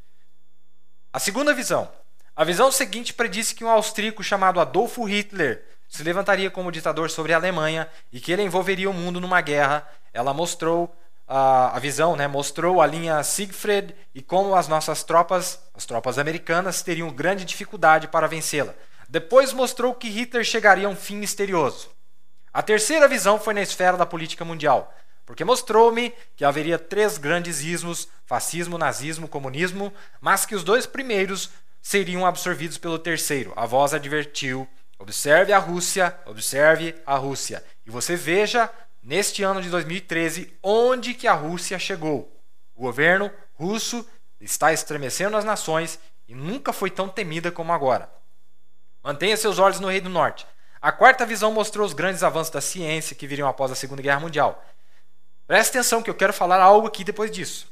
A segunda visão. A visão seguinte predisse que um austríaco chamado Adolfo Hitler se levantaria como ditador sobre a Alemanha e que ele envolveria o mundo numa guerra. Ela mostrou a, a visão, né, mostrou a linha Siegfried e como as nossas tropas, as tropas americanas, teriam grande dificuldade para vencê-la. Depois mostrou que Hitler chegaria a um fim misterioso. A terceira visão foi na esfera da política mundial, porque mostrou-me que haveria três grandes ismos: fascismo, nazismo, comunismo, mas que os dois primeiros seriam absorvidos pelo terceiro. A voz advertiu: observe a Rússia, observe a Rússia. E você veja, neste ano de 2013, onde que a Rússia chegou. O governo russo está estremecendo as nações e nunca foi tão temida como agora. Mantenha seus olhos no Rei do Norte, a quarta visão mostrou os grandes avanços da ciência que viriam após a Segunda Guerra Mundial. Preste atenção que eu quero falar algo aqui depois disso.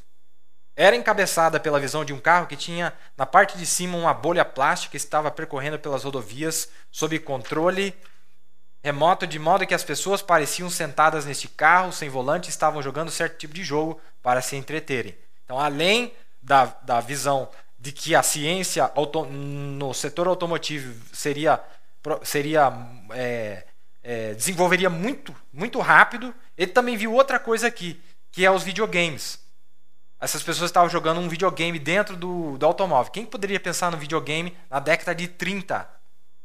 Era encabeçada pela visão de um carro que tinha na parte de cima uma bolha plástica que estava percorrendo pelas rodovias sob controle remoto, de modo que as pessoas pareciam sentadas neste carro sem volante e estavam jogando certo tipo de jogo para se entreterem. Então, além da, da visão de que a ciência no setor automotivo seria seria é, é, desenvolveria muito, muito rápido. Ele também viu outra coisa aqui, que é os videogames. Essas pessoas estavam jogando um videogame dentro do, do automóvel. Quem poderia pensar no videogame na década de 30?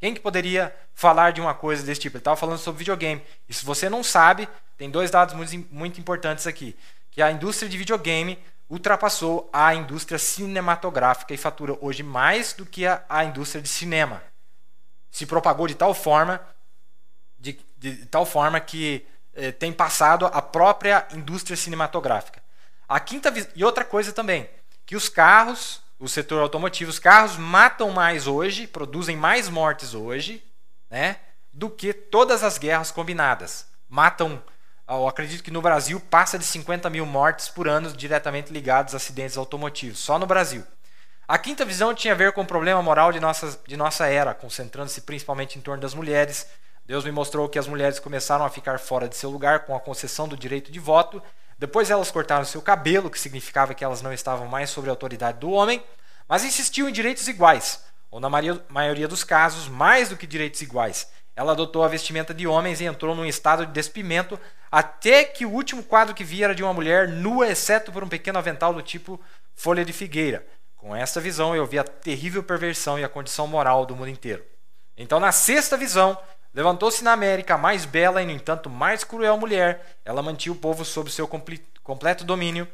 Quem que poderia falar de uma coisa desse tipo? Ele estava falando sobre videogame. E se você não sabe, tem dois dados muito, muito importantes aqui. Que a indústria de videogame ultrapassou a indústria cinematográfica e fatura hoje mais do que a, a indústria de cinema se propagou de tal forma, de, de tal forma que eh, tem passado a própria indústria cinematográfica. A quinta e outra coisa também, que os carros, o setor automotivo, os carros matam mais hoje, produzem mais mortes hoje, né, do que todas as guerras combinadas. Matam, eu acredito que no Brasil passa de 50 mil mortes por ano diretamente ligados a acidentes automotivos, só no Brasil. A quinta visão tinha a ver com o problema moral de nossa, de nossa era, concentrando-se principalmente em torno das mulheres. Deus me mostrou que as mulheres começaram a ficar fora de seu lugar com a concessão do direito de voto. Depois elas cortaram seu cabelo, que significava que elas não estavam mais sob a autoridade do homem, mas insistiu em direitos iguais, ou na maioria dos casos, mais do que direitos iguais. Ela adotou a vestimenta de homens e entrou num estado de despimento, até que o último quadro que vi era de uma mulher nua, exceto por um pequeno avental do tipo folha de figueira. Com esta visão, eu vi a terrível perversão e a condição moral do mundo inteiro. Então, na sexta visão, levantou-se na América a mais bela e, no entanto, mais cruel mulher. Ela mantinha o povo sob seu completo domínio.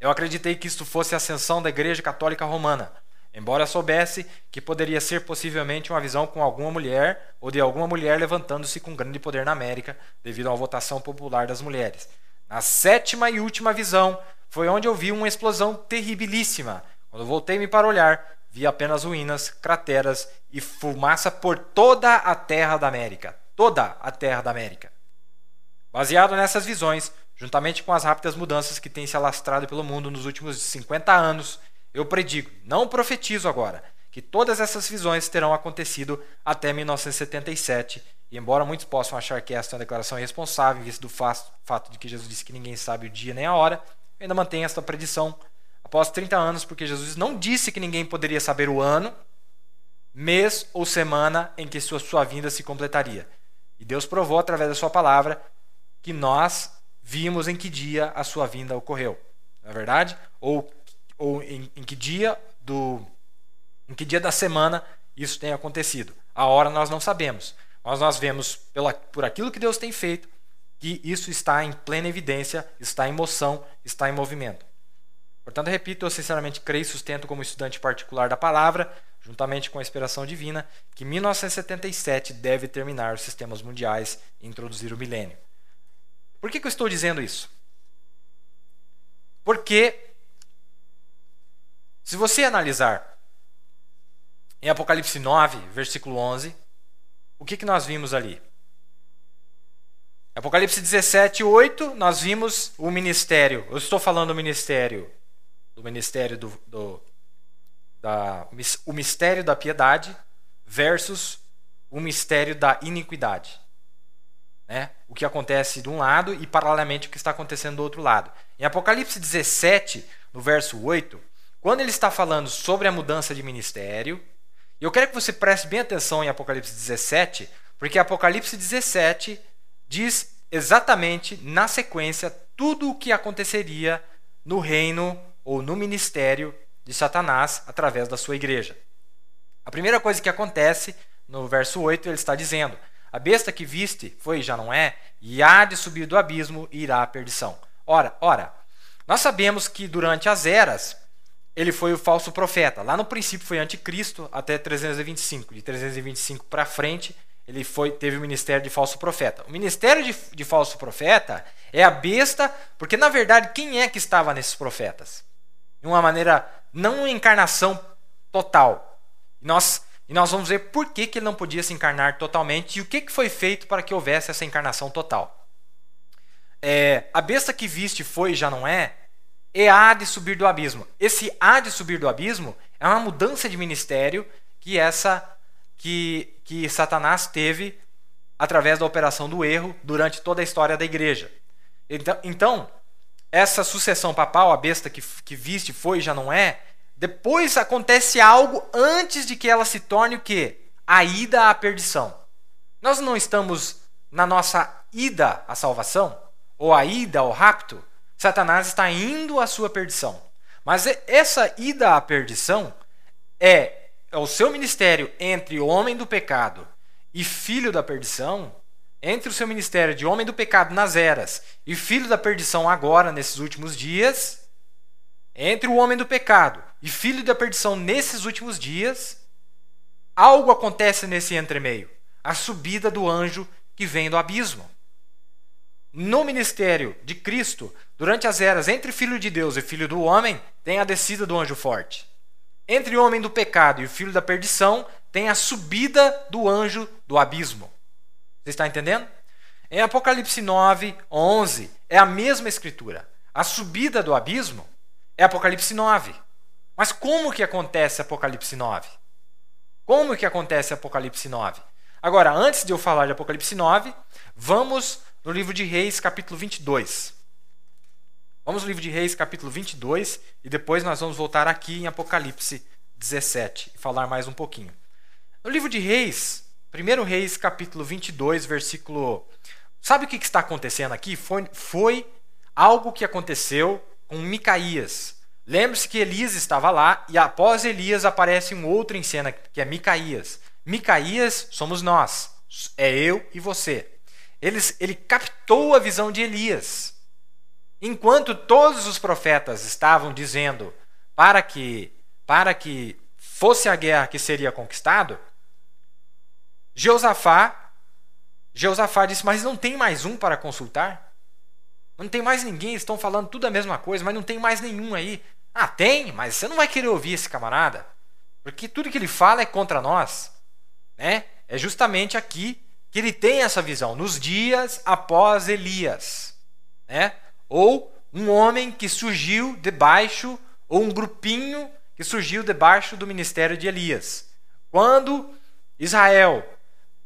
Eu acreditei que isto fosse a ascensão da Igreja Católica Romana, embora soubesse que poderia ser possivelmente uma visão com alguma mulher ou de alguma mulher levantando-se com grande poder na América, devido à votação popular das mulheres. Na sétima e última visão, foi onde eu vi uma explosão terribilíssima quando voltei-me para olhar, vi apenas ruínas, crateras e fumaça por toda a terra da América. Toda a terra da América. Baseado nessas visões, juntamente com as rápidas mudanças que têm se alastrado pelo mundo nos últimos 50 anos, eu predigo, não profetizo agora, que todas essas visões terão acontecido até 1977. E embora muitos possam achar que esta é uma declaração irresponsável, em vista do fato de que Jesus disse que ninguém sabe o dia nem a hora, eu ainda mantenho esta predição após 30 anos, porque Jesus não disse que ninguém poderia saber o ano, mês ou semana em que sua, sua vinda se completaria. E Deus provou através da sua palavra que nós vimos em que dia a sua vinda ocorreu. Não é verdade? Ou, ou em, em que dia do em que dia da semana isso tem acontecido. A hora nós não sabemos, mas nós vemos pela, por aquilo que Deus tem feito que isso está em plena evidência, está em moção, está em movimento. Portanto, repito, eu sinceramente creio e sustento como estudante particular da palavra, juntamente com a inspiração divina, que 1977 deve terminar os sistemas mundiais e introduzir o milênio. Por que, que eu estou dizendo isso? Porque, se você analisar em Apocalipse 9, versículo 11, o que, que nós vimos ali? Apocalipse 17, 8, nós vimos o ministério. Eu estou falando do ministério do Ministério do, do da, o mistério da piedade versus o mistério da iniquidade. Né? O que acontece de um lado e, paralelamente, o que está acontecendo do outro lado. Em Apocalipse 17, no verso 8, quando ele está falando sobre a mudança de ministério, eu quero que você preste bem atenção em Apocalipse 17, porque Apocalipse 17 diz exatamente na sequência tudo o que aconteceria no reino ou no ministério de Satanás através da sua igreja. A primeira coisa que acontece no verso 8, ele está dizendo: A besta que viste foi e já não é, e há de subir do abismo e irá à perdição. Ora, ora, nós sabemos que durante as eras ele foi o falso profeta. Lá no princípio foi anticristo até 325. De 325 para frente, ele foi, teve o ministério de falso profeta. O ministério de, de falso profeta é a besta, porque na verdade quem é que estava nesses profetas? de uma maneira não uma encarnação total. E nós e nós vamos ver por que, que ele não podia se encarnar totalmente e o que, que foi feito para que houvesse essa encarnação total. É, a besta que viste foi já não é, e é há de subir do abismo. Esse há de subir do abismo é uma mudança de ministério que essa que, que Satanás teve através da operação do erro durante toda a história da igreja. Então, então essa sucessão papal, a besta que, que viste foi e já não é, depois acontece algo antes de que ela se torne o quê? A ida à perdição. Nós não estamos na nossa ida à salvação, ou a ida ao rapto. Satanás está indo à sua perdição. Mas essa ida à perdição é, é o seu ministério entre homem do pecado e filho da perdição, entre o seu ministério de homem do pecado nas eras e filho da perdição agora, nesses últimos dias, entre o homem do pecado e filho da perdição nesses últimos dias, algo acontece nesse entremeio a subida do anjo que vem do abismo. No ministério de Cristo, durante as eras entre filho de Deus e filho do homem, tem a descida do anjo forte. Entre o homem do pecado e o filho da perdição, tem a subida do anjo do abismo. Você está entendendo? Em Apocalipse 9, 11, é a mesma escritura. A subida do abismo é Apocalipse 9. Mas como que acontece Apocalipse 9? Como que acontece Apocalipse 9? Agora, antes de eu falar de Apocalipse 9, vamos no livro de Reis, capítulo 22. Vamos no livro de Reis, capítulo 22, e depois nós vamos voltar aqui em Apocalipse 17 e falar mais um pouquinho. No livro de Reis, 1 Reis capítulo 22, versículo. Sabe o que, está acontecendo aqui? Foi, foi algo que aconteceu com Micaías. Lembre-se que Elias estava lá e após Elias aparece um outro em cena, que é Micaías. Micaías somos nós, é eu e você. Ele, ele captou a visão de Elias. Enquanto todos os profetas estavam dizendo para que para que fosse a guerra que seria conquistado, Jeosafá, Jeosafá disse: Mas não tem mais um para consultar? Não tem mais ninguém, estão falando tudo a mesma coisa, mas não tem mais nenhum aí. Ah, tem, mas você não vai querer ouvir esse camarada, porque tudo que ele fala é contra nós. Né? É justamente aqui que ele tem essa visão, nos dias após Elias. Né? Ou um homem que surgiu debaixo, ou um grupinho que surgiu debaixo do ministério de Elias. Quando Israel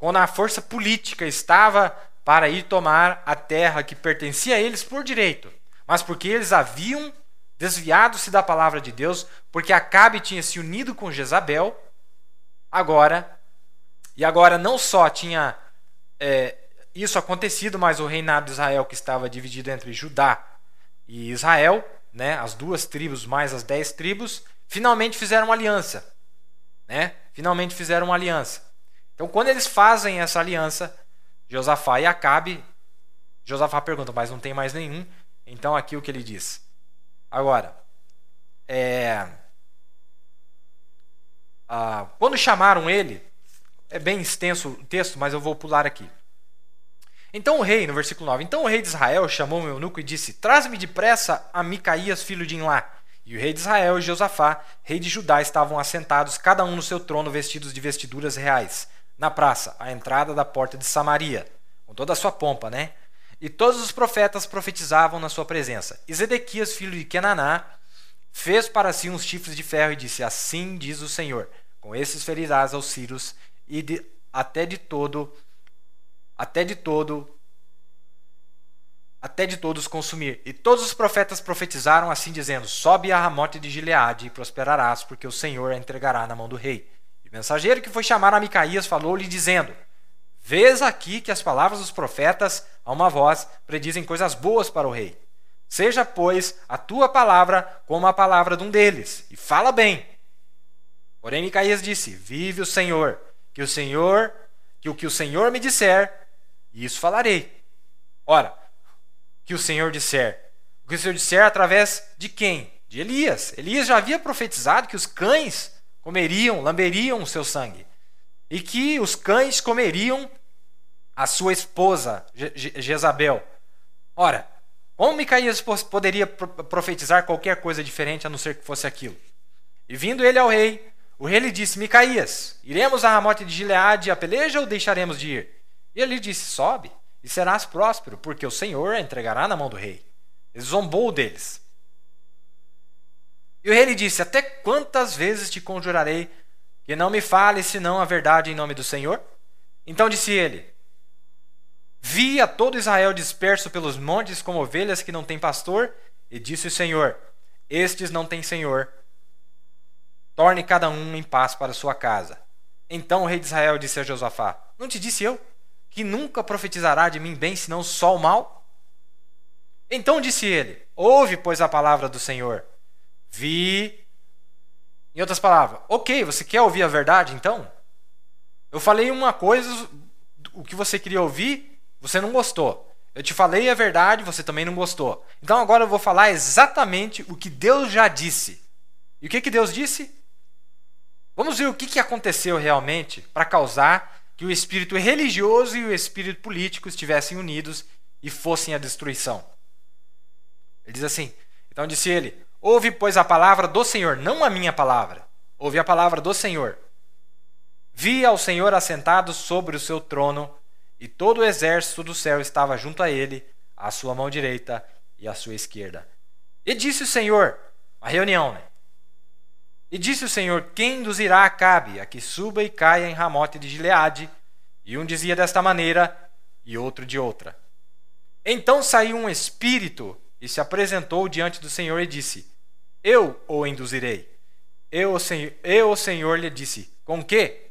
quando a força política estava para ir tomar a terra que pertencia a eles por direito, mas porque eles haviam desviado-se da palavra de Deus, porque Acabe tinha se unido com Jezabel, agora, e agora não só tinha é, isso acontecido, mas o reinado de Israel, que estava dividido entre Judá e Israel, né, as duas tribos mais as dez tribos, finalmente fizeram uma aliança. Né? Finalmente fizeram uma aliança. Então, quando eles fazem essa aliança, Josafá e Acabe, Josafá pergunta, mas não tem mais nenhum. Então, aqui o que ele diz. Agora, é, ah, quando chamaram ele, é bem extenso o texto, mas eu vou pular aqui. Então o rei, no versículo 9, então o rei de Israel chamou o eunuco e disse: Traz-me depressa a Micaías, filho de Inlá. E o rei de Israel e Josafá, rei de Judá, estavam assentados, cada um no seu trono, vestidos de vestiduras reais na praça, à entrada da porta de Samaria, com toda a sua pompa, né? E todos os profetas profetizavam na sua presença. E Zedequias, filho de Kenaná, fez para si uns chifres de ferro e disse: Assim diz o Senhor: Com esses ferirás aos sírios e de, até de todo até de todo até de todos consumir. E todos os profetas profetizaram assim dizendo: Sobe a Ramote de Gileade e prosperarás, porque o Senhor a entregará na mão do rei o mensageiro que foi chamar a Micaías falou-lhe, dizendo: Vês aqui que as palavras dos profetas, a uma voz, predizem coisas boas para o rei. Seja, pois, a tua palavra como a palavra de um deles, e fala bem. Porém, Micaías disse: Vive o Senhor, que o Senhor, que o que o Senhor me disser, isso falarei. Ora, que o Senhor disser, o que o Senhor disser através de quem? De Elias. Elias já havia profetizado que os cães comeriam, lamberiam o seu sangue, e que os cães comeriam a sua esposa, Je Jezabel. Ora, como Micaías poderia profetizar qualquer coisa diferente a não ser que fosse aquilo? E vindo ele ao rei, o rei lhe disse: Micaías, iremos a Ramote de Gileade a peleja ou deixaremos de ir? E ele disse: Sobe e serás próspero, porque o Senhor a entregará na mão do rei. Ele zombou deles. E o rei lhe disse: Até quantas vezes te conjurarei que não me fale senão a verdade em nome do Senhor? Então disse ele: Vi a todo Israel disperso pelos montes como ovelhas que não têm pastor, e disse o Senhor: Estes não têm senhor. Torne cada um em paz para sua casa. Então o rei de Israel disse a Josafá: Não te disse eu que nunca profetizará de mim bem, senão só o mal? Então disse ele: Ouve, pois, a palavra do Senhor. Vi. Em outras palavras, ok, você quer ouvir a verdade então? Eu falei uma coisa, o que você queria ouvir, você não gostou. Eu te falei a verdade, você também não gostou. Então agora eu vou falar exatamente o que Deus já disse. E o que, que Deus disse? Vamos ver o que, que aconteceu realmente para causar que o espírito religioso e o espírito político estivessem unidos e fossem a destruição. Ele diz assim: então disse ele: Ouve, pois, a palavra do Senhor, não a minha palavra. Ouve a palavra do Senhor. Vi ao Senhor assentado sobre o seu trono, e todo o exército do céu estava junto a ele, à sua mão direita e à sua esquerda. E disse o Senhor, a reunião, né? E disse o Senhor: Quem induzirá a Cabe, a que suba e caia em Ramote de Gileade? E um dizia desta maneira, e outro de outra. Então saiu um espírito e se apresentou diante do Senhor e disse: Eu o induzirei. Eu, o Senhor, eu, o Senhor, lhe disse: Com que?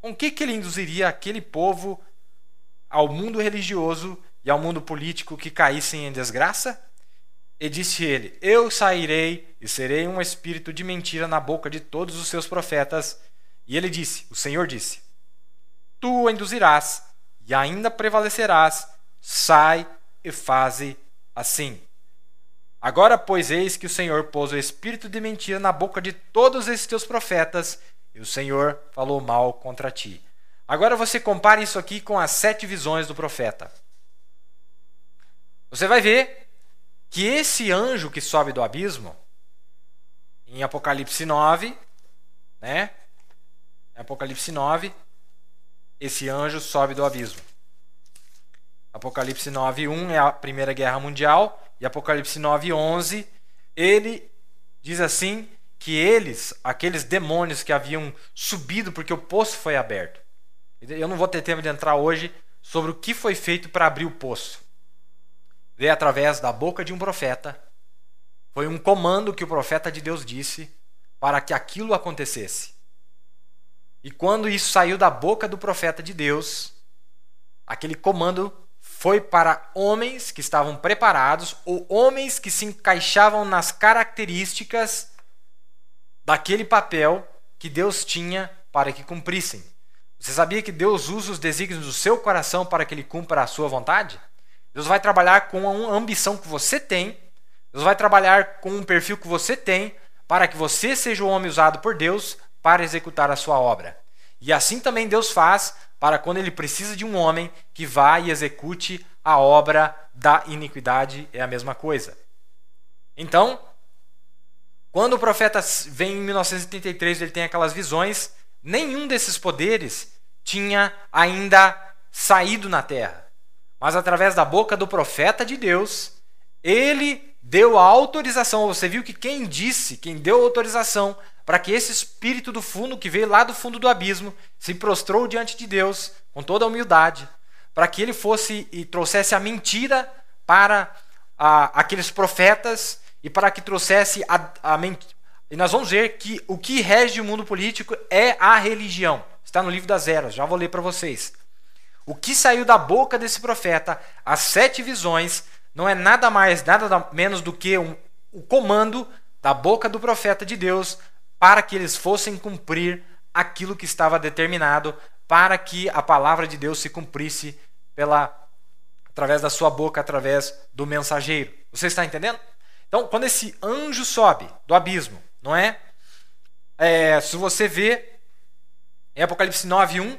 Com que que ele induziria aquele povo ao mundo religioso e ao mundo político que caíssem em desgraça? E disse ele: Eu sairei e serei um espírito de mentira na boca de todos os seus profetas. E ele disse: O Senhor disse: Tu o induzirás e ainda prevalecerás. Sai e faze assim. Agora, pois, eis que o Senhor pôs o espírito de mentira na boca de todos esses teus profetas, e o Senhor falou mal contra ti. Agora você compara isso aqui com as sete visões do profeta. Você vai ver que esse anjo que sobe do abismo, em Apocalipse 9, né? Em Apocalipse 9, esse anjo sobe do abismo. Apocalipse 9:1 é a Primeira Guerra Mundial e Apocalipse 9:11 ele diz assim que eles, aqueles demônios que haviam subido porque o poço foi aberto. Eu não vou ter tempo de entrar hoje sobre o que foi feito para abrir o poço. Veio através da boca de um profeta. Foi um comando que o profeta de Deus disse para que aquilo acontecesse. E quando isso saiu da boca do profeta de Deus, aquele comando foi para homens que estavam preparados ou homens que se encaixavam nas características daquele papel que Deus tinha para que cumprissem. Você sabia que Deus usa os desígnios do seu coração para que ele cumpra a sua vontade? Deus vai trabalhar com a ambição que você tem, Deus vai trabalhar com um perfil que você tem, para que você seja o homem usado por Deus para executar a sua obra. E assim também Deus faz para quando ele precisa de um homem que vá e execute a obra da iniquidade, é a mesma coisa. Então, quando o profeta vem em 1933, ele tem aquelas visões, nenhum desses poderes tinha ainda saído na terra. Mas através da boca do profeta de Deus, ele deu a autorização, você viu que quem disse, quem deu autorização para que esse espírito do fundo que veio lá do fundo do abismo se prostrou diante de Deus com toda a humildade, para que ele fosse e trouxesse a mentira para a, aqueles profetas e para que trouxesse a, a mentira. E nós vamos ver que o que rege o mundo político é a religião. Está no livro das Eras, já vou ler para vocês. O que saiu da boca desse profeta, as sete visões, não é nada mais, nada menos do que um, o comando da boca do profeta de Deus para que eles fossem cumprir aquilo que estava determinado, para que a palavra de Deus se cumprisse pela através da sua boca, através do mensageiro. Você está entendendo? Então, quando esse anjo sobe do abismo, não é? é se você vê em Apocalipse 9:1,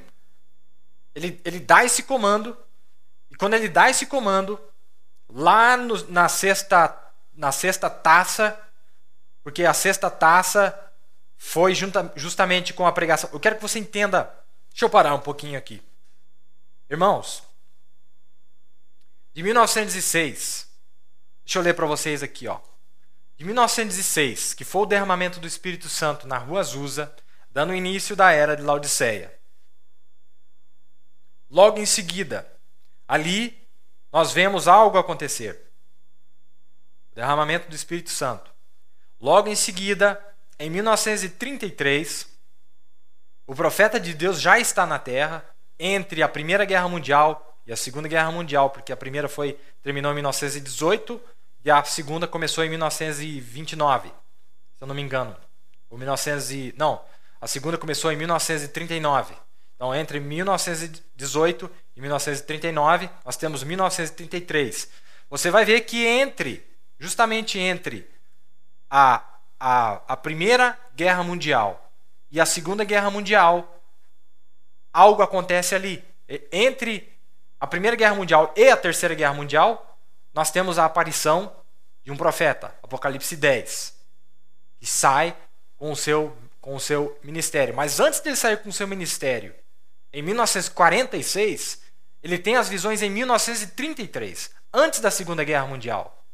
ele ele dá esse comando, e quando ele dá esse comando, lá no, na sexta na sexta taça, porque a sexta taça foi junta, justamente com a pregação. Eu quero que você entenda. Deixa eu parar um pouquinho aqui. Irmãos, de 1906, deixa eu ler para vocês aqui, ó. De 1906, que foi o derramamento do Espírito Santo na rua Azusa, dando início da era de Laodiceia. Logo em seguida, ali nós vemos algo acontecer. O derramamento do Espírito Santo. Logo em seguida, em 1933, o profeta de Deus já está na terra entre a Primeira Guerra Mundial e a Segunda Guerra Mundial, porque a primeira foi terminou em 1918 e a segunda começou em 1929, se eu não me engano. Ou 1900 e, não, a segunda começou em 1939. Então, entre 1918 e 1939, nós temos 1933. Você vai ver que entre, justamente entre a, a, a Primeira Guerra Mundial e a Segunda Guerra Mundial, algo acontece ali. Entre a Primeira Guerra Mundial e a Terceira Guerra Mundial, nós temos a aparição de um profeta, Apocalipse 10, que sai com o seu, com o seu ministério. Mas antes dele sair com o seu ministério, em 1946, ele tem as visões em 1933, antes da Segunda Guerra Mundial.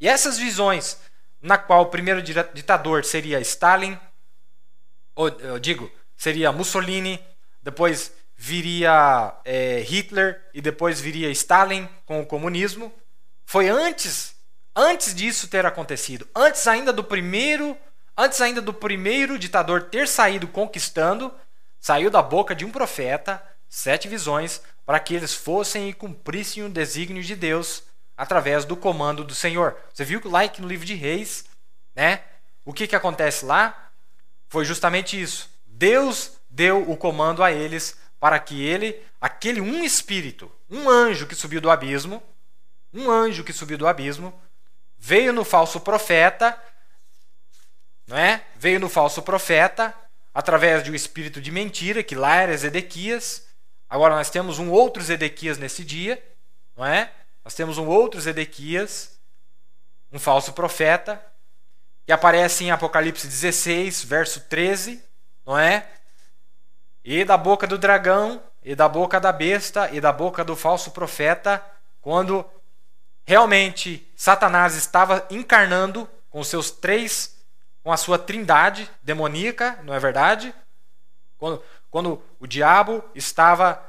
E essas visões, na qual o primeiro ditador seria Stalin, ou, eu digo, seria Mussolini, depois viria é, Hitler e depois viria Stalin com o comunismo. Foi antes, antes disso ter acontecido, antes ainda do primeiro, antes ainda do primeiro ditador ter saído conquistando saiu da boca de um profeta sete visões para que eles fossem e cumprissem o desígnio de Deus através do comando do Senhor. Você viu que lá no livro de Reis, né? O que, que acontece lá? Foi justamente isso. Deus deu o comando a eles para que ele, aquele um espírito, um anjo que subiu do abismo, um anjo que subiu do abismo, veio no falso profeta, é? Veio no falso profeta através de um espírito de mentira, que lá era Zedequias. Agora nós temos um outro Zedequias nesse dia, não é? Nós temos um outro Zedequias, um falso profeta, que aparece em Apocalipse 16, verso 13, não é? E da boca do dragão, e da boca da besta, e da boca do falso profeta, quando realmente Satanás estava encarnando com seus três com a sua trindade demoníaca, não é verdade? Quando, quando o diabo estava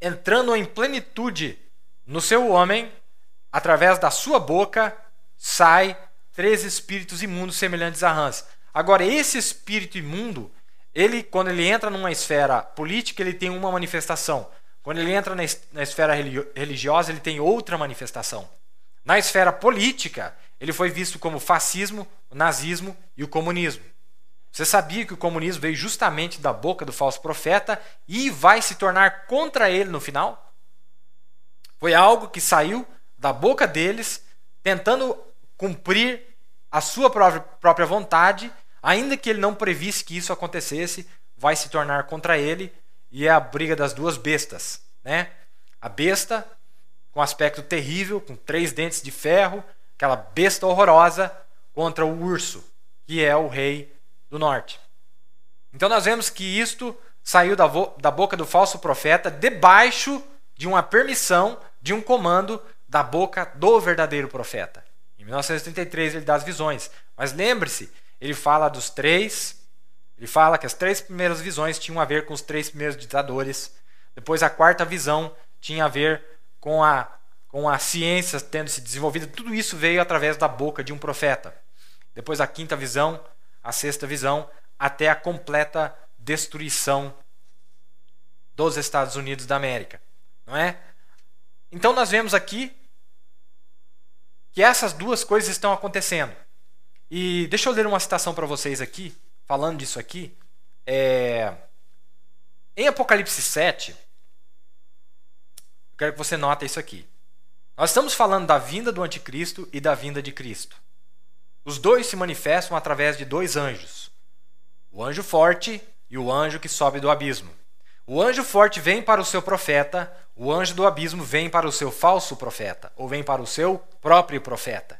entrando em plenitude no seu homem, através da sua boca sai três espíritos imundos semelhantes a rãs. Agora, esse espírito imundo, ele quando ele entra numa esfera política, ele tem uma manifestação. Quando ele entra na esfera religiosa, ele tem outra manifestação. Na esfera política, ele foi visto como o fascismo, o nazismo e o comunismo. Você sabia que o comunismo veio justamente da boca do falso profeta e vai se tornar contra ele no final? Foi algo que saiu da boca deles, tentando cumprir a sua própria vontade, ainda que ele não previsse que isso acontecesse, vai se tornar contra ele e é a briga das duas bestas, né? A besta com aspecto terrível, com três dentes de ferro, aquela besta horrorosa, contra o urso, que é o rei do norte. Então nós vemos que isto saiu da, da boca do falso profeta debaixo de uma permissão, de um comando da boca do verdadeiro profeta. Em 1933 ele dá as visões, mas lembre-se, ele fala dos três, ele fala que as três primeiras visões tinham a ver com os três primeiros ditadores, depois a quarta visão tinha a ver com a com a ciência tendo se desenvolvido, tudo isso veio através da boca de um profeta. Depois a quinta visão, a sexta visão, até a completa destruição dos Estados Unidos da América, não é? Então nós vemos aqui que essas duas coisas estão acontecendo. E deixa eu ler uma citação para vocês aqui, falando disso aqui. É... Em Apocalipse 7, eu quero que você note isso aqui. Nós estamos falando da vinda do anticristo e da vinda de Cristo. Os dois se manifestam através de dois anjos: o anjo forte e o anjo que sobe do abismo. O anjo forte vem para o seu profeta, o anjo do abismo vem para o seu falso profeta, ou vem para o seu próprio profeta.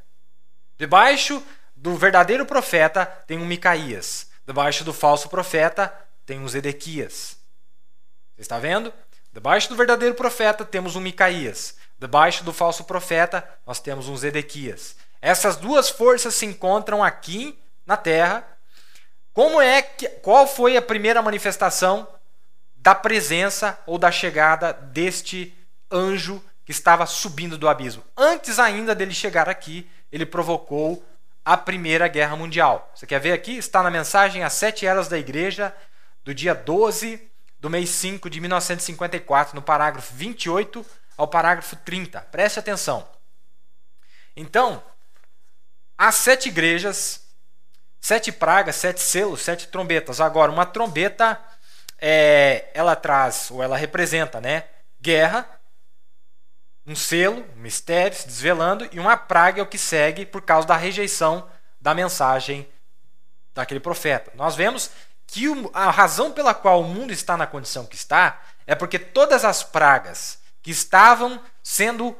Debaixo do verdadeiro profeta tem um Micaías, debaixo do falso profeta tem um Zedequias. Você está vendo? Debaixo do verdadeiro profeta temos um Micaías, Debaixo do falso profeta, nós temos um Zedequias. Essas duas forças se encontram aqui na terra. Como é que, qual foi a primeira manifestação da presença ou da chegada deste anjo que estava subindo do abismo? Antes ainda dele chegar aqui, ele provocou a Primeira Guerra Mundial. Você quer ver aqui? Está na mensagem As Sete Eras da Igreja, do dia 12 do mês 5 de 1954, no parágrafo 28 ao parágrafo 30. Preste atenção. Então, há sete igrejas, sete pragas, sete selos, sete trombetas. Agora, uma trombeta, é, ela traz, ou ela representa, né? Guerra, um selo, um mistério se desvelando, e uma praga é o que segue por causa da rejeição da mensagem daquele profeta. Nós vemos que a razão pela qual o mundo está na condição que está é porque todas as pragas que estavam sendo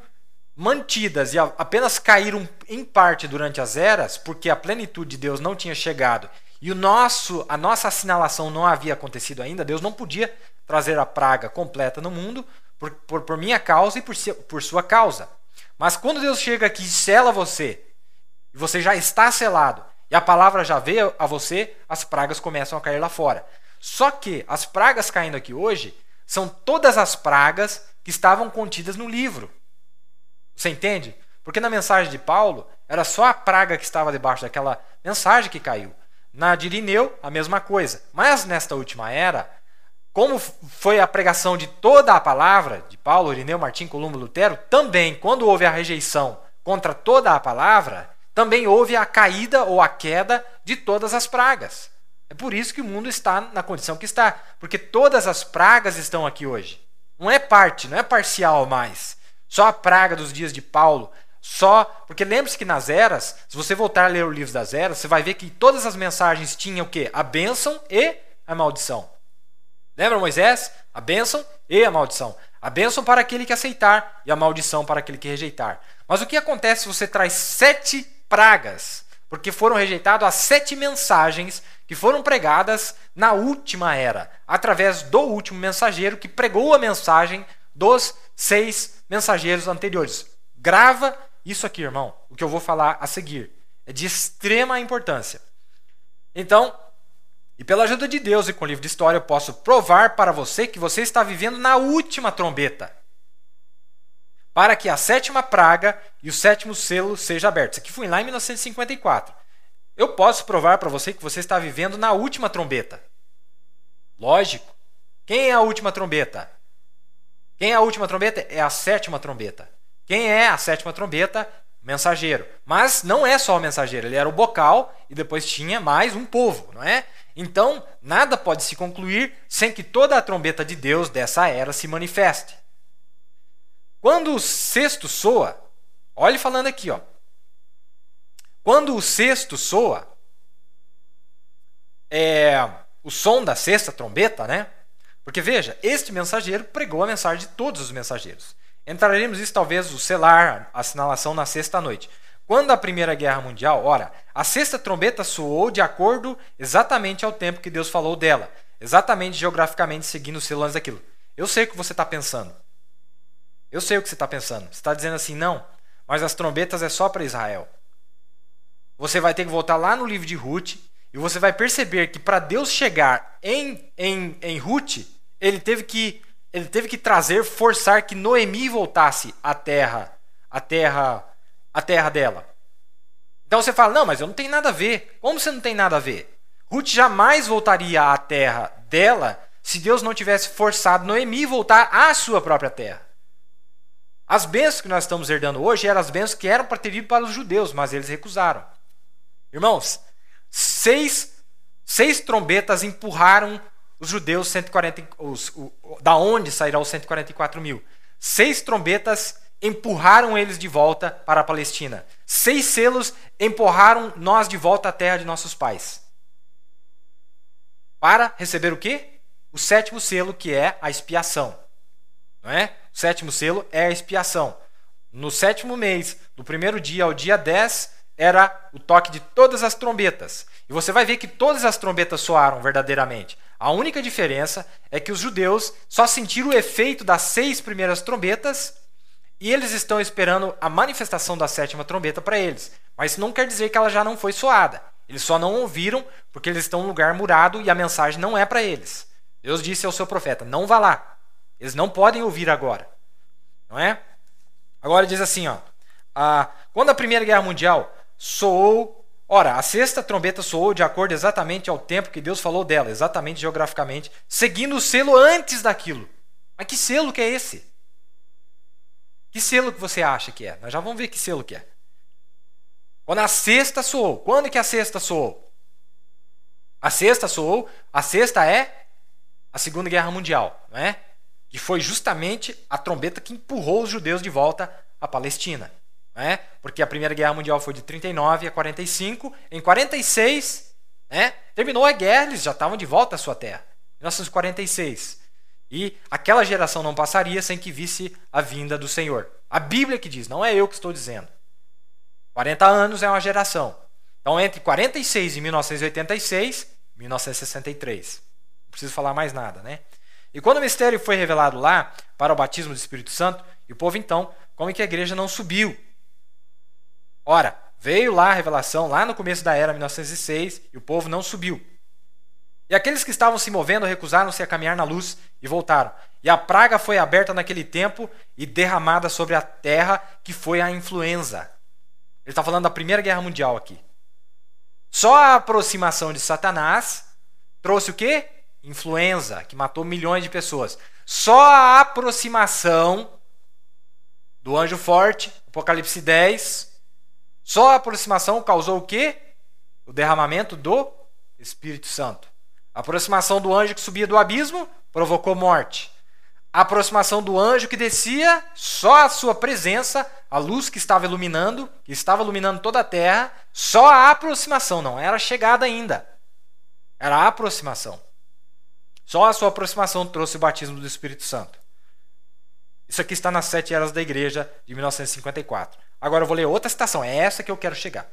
mantidas e apenas caíram em parte durante as eras, porque a plenitude de Deus não tinha chegado e o nosso, a nossa assinalação não havia acontecido ainda, Deus não podia trazer a praga completa no mundo por, por, por minha causa e por, por sua causa. Mas quando Deus chega aqui e sela você, e você já está selado, e a palavra já veio a você, as pragas começam a cair lá fora. Só que as pragas caindo aqui hoje são todas as pragas que estavam contidas no livro. Você entende? Porque na mensagem de Paulo, era só a praga que estava debaixo daquela mensagem que caiu. Na de Irineu, a mesma coisa. Mas nesta última era, como foi a pregação de toda a palavra, de Paulo, Irineu, Martim, Columbo, Lutero, também, quando houve a rejeição contra toda a palavra, também houve a caída ou a queda de todas as pragas. É por isso que o mundo está na condição que está, porque todas as pragas estão aqui hoje. Não é parte, não é parcial mais. Só a praga dos dias de Paulo. Só. Porque lembre-se que nas eras, se você voltar a ler o livro das eras, você vai ver que todas as mensagens tinham o quê? A bênção e a maldição. Lembra Moisés? A bênção e a maldição. A bênção para aquele que aceitar e a maldição para aquele que rejeitar. Mas o que acontece se você traz sete pragas? porque foram rejeitadas as sete mensagens que foram pregadas na última era, através do último mensageiro que pregou a mensagem dos seis mensageiros anteriores. Grava isso aqui, irmão, o que eu vou falar a seguir. É de extrema importância. Então, e pela ajuda de Deus e com o livro de história, eu posso provar para você que você está vivendo na última trombeta para que a sétima praga e o sétimo selo seja aberto. Isso aqui foi lá em 1954. Eu posso provar para você que você está vivendo na última trombeta. Lógico. Quem é a última trombeta? Quem é a última trombeta? É a sétima trombeta. Quem é a sétima trombeta? Mensageiro. Mas não é só o mensageiro, ele era o bocal e depois tinha mais um povo, não é? Então, nada pode se concluir sem que toda a trombeta de Deus dessa era se manifeste. Quando o sexto soa, olhe falando aqui, ó. Quando o sexto soa, é o som da sexta trombeta, né? Porque veja, este mensageiro pregou a mensagem de todos os mensageiros. Entraremos isso talvez o selar, a sinalação na sexta noite. Quando a Primeira Guerra Mundial, ora, a sexta trombeta soou de acordo exatamente ao tempo que Deus falou dela, exatamente geograficamente seguindo os silões daquilo. Eu sei o que você está pensando. Eu sei o que você está pensando. Você está dizendo assim, não, mas as trombetas é só para Israel. Você vai ter que voltar lá no livro de Ruth e você vai perceber que para Deus chegar em, em, em Ruth, ele teve que ele teve que trazer, forçar que Noemi voltasse à terra, à terra, à terra dela. Então você fala: "Não, mas eu não tenho nada a ver. Como você não tem nada a ver? Ruth jamais voltaria à terra dela se Deus não tivesse forçado Noemi voltar à sua própria terra. As bênçãos que nós estamos herdando hoje eram as bênçãos que eram para ter ido para os judeus, mas eles recusaram. Irmãos, seis, seis trombetas empurraram os judeus 140, os, o, da onde sairá os 144 mil? Seis trombetas empurraram eles de volta para a Palestina. Seis selos empurraram nós de volta à terra de nossos pais. Para receber o quê? O sétimo selo, que é a expiação. Não é? O sétimo selo é a expiação. No sétimo mês, do primeiro dia ao dia 10, era o toque de todas as trombetas. E você vai ver que todas as trombetas soaram verdadeiramente. A única diferença é que os judeus só sentiram o efeito das seis primeiras trombetas e eles estão esperando a manifestação da sétima trombeta para eles. Mas isso não quer dizer que ela já não foi soada. Eles só não ouviram porque eles estão em um lugar murado e a mensagem não é para eles. Deus disse ao seu profeta: Não vá lá, eles não podem ouvir agora. Não é? Agora diz assim, ó. A, ah, quando a Primeira Guerra Mundial soou. Ora, a sexta trombeta soou de acordo exatamente ao tempo que Deus falou dela, exatamente geograficamente, seguindo o selo antes daquilo. Mas que selo que é esse? Que selo que você acha que é? Nós já vamos ver que selo que é. Quando a sexta soou. Quando que a sexta soou? A sexta soou. A sexta é a Segunda Guerra Mundial, não é? E foi justamente a trombeta que empurrou os judeus de volta à Palestina. Né? Porque a Primeira Guerra Mundial foi de 39 a 45. Em 46, né, terminou a guerra, eles já estavam de volta à sua terra. 1946. E aquela geração não passaria sem que visse a vinda do Senhor. A Bíblia que diz, não é eu que estou dizendo. 40 anos é uma geração. Então, entre 46 e 1986, 1963. Não preciso falar mais nada, né? E quando o mistério foi revelado lá, para o batismo do Espírito Santo, e o povo então, como é que a igreja não subiu? Ora, veio lá a revelação, lá no começo da era 1906, e o povo não subiu. E aqueles que estavam se movendo recusaram-se a caminhar na luz e voltaram. E a praga foi aberta naquele tempo e derramada sobre a terra, que foi a influenza. Ele está falando da Primeira Guerra Mundial aqui. Só a aproximação de Satanás trouxe o quê? influenza, que matou milhões de pessoas. Só a aproximação do anjo forte, Apocalipse 10, só a aproximação causou o quê? O derramamento do Espírito Santo. A aproximação do anjo que subia do abismo provocou morte. A aproximação do anjo que descia, só a sua presença, a luz que estava iluminando, que estava iluminando toda a terra, só a aproximação, não era a chegada ainda. Era a aproximação. Só a sua aproximação trouxe o batismo do Espírito Santo. Isso aqui está nas Sete Eras da Igreja, de 1954. Agora eu vou ler outra citação, é essa que eu quero chegar.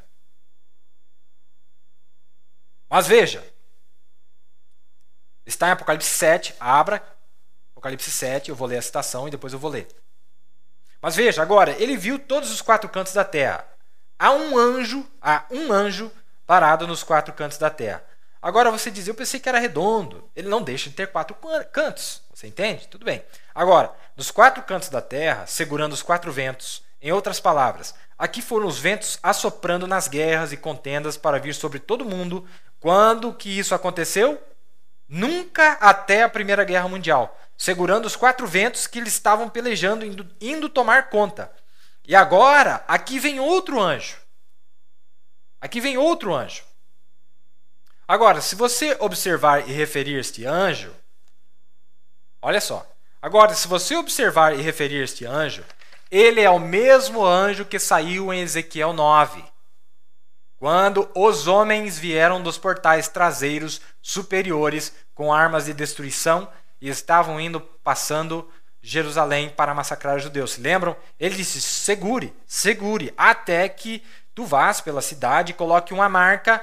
Mas veja, está em Apocalipse 7, abra, Apocalipse 7, eu vou ler a citação e depois eu vou ler. Mas veja, agora, ele viu todos os quatro cantos da terra. Há um anjo, há um anjo parado nos quatro cantos da terra Agora você dizia, eu pensei que era redondo. Ele não deixa de ter quatro cantos. Você entende? Tudo bem. Agora, dos quatro cantos da terra, segurando os quatro ventos, em outras palavras, aqui foram os ventos assoprando nas guerras e contendas para vir sobre todo mundo. Quando que isso aconteceu? Nunca até a Primeira Guerra Mundial, segurando os quatro ventos que eles estavam pelejando, indo, indo tomar conta. E agora, aqui vem outro anjo. Aqui vem outro anjo. Agora, se você observar e referir este anjo, olha só. Agora, se você observar e referir este anjo, ele é o mesmo anjo que saiu em Ezequiel 9, quando os homens vieram dos portais traseiros superiores com armas de destruição e estavam indo passando Jerusalém para massacrar os judeus. Se lembram? Ele disse: segure, segure, até que tu vás pela cidade e coloque uma marca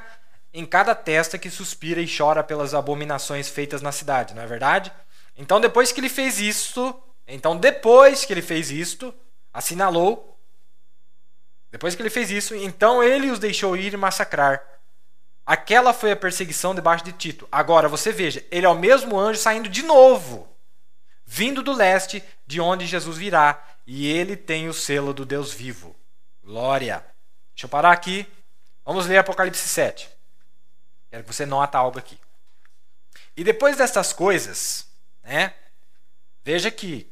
em cada testa que suspira e chora pelas abominações feitas na cidade, não é verdade? Então depois que ele fez isto, então depois que ele fez isto, assinalou. Depois que ele fez isso, então ele os deixou ir e massacrar. Aquela foi a perseguição debaixo de Tito. Agora você veja, ele é o mesmo anjo saindo de novo, vindo do leste, de onde Jesus virá, e ele tem o selo do Deus vivo. Glória. Deixa eu parar aqui. Vamos ler Apocalipse 7. Quero que você nota algo aqui. E depois dessas coisas, né? Veja que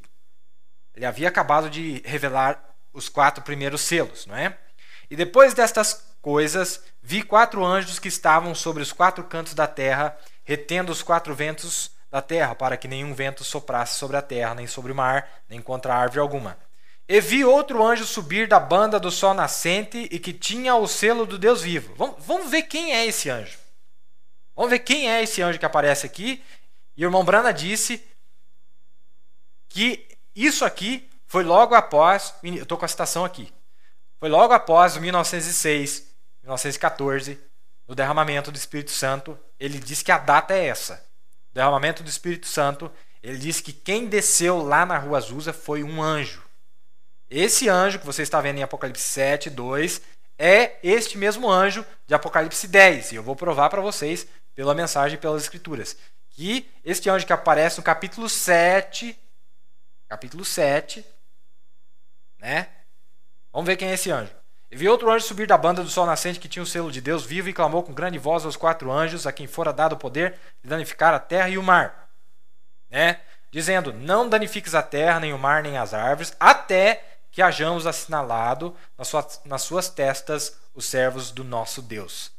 ele havia acabado de revelar os quatro primeiros selos, não é? E depois destas coisas, vi quatro anjos que estavam sobre os quatro cantos da terra, retendo os quatro ventos da terra, para que nenhum vento soprasse sobre a terra, nem sobre o mar, nem contra árvore alguma. E vi outro anjo subir da banda do sol nascente e que tinha o selo do Deus vivo. vamos ver quem é esse anjo. Vamos ver quem é esse anjo que aparece aqui. E o irmão Brana disse que isso aqui foi logo após. Eu estou com a citação aqui. Foi logo após 1906, 1914, no derramamento do Espírito Santo. Ele diz que a data é essa. derramamento do Espírito Santo. Ele disse que quem desceu lá na rua Azusa foi um anjo. Esse anjo que você está vendo em Apocalipse 7, 2, é este mesmo anjo de Apocalipse 10. E eu vou provar para vocês pela mensagem e pelas escrituras. Que este anjo que aparece no capítulo 7, capítulo 7, né? Vamos ver quem é esse anjo. E vi outro anjo subir da banda do sol nascente que tinha o selo de Deus vivo e clamou com grande voz aos quatro anjos a quem fora dado o poder de danificar a terra e o mar, né? Dizendo: Não danifiques a terra, nem o mar, nem as árvores, até que hajamos assinalado nas suas, nas suas testas os servos do nosso Deus.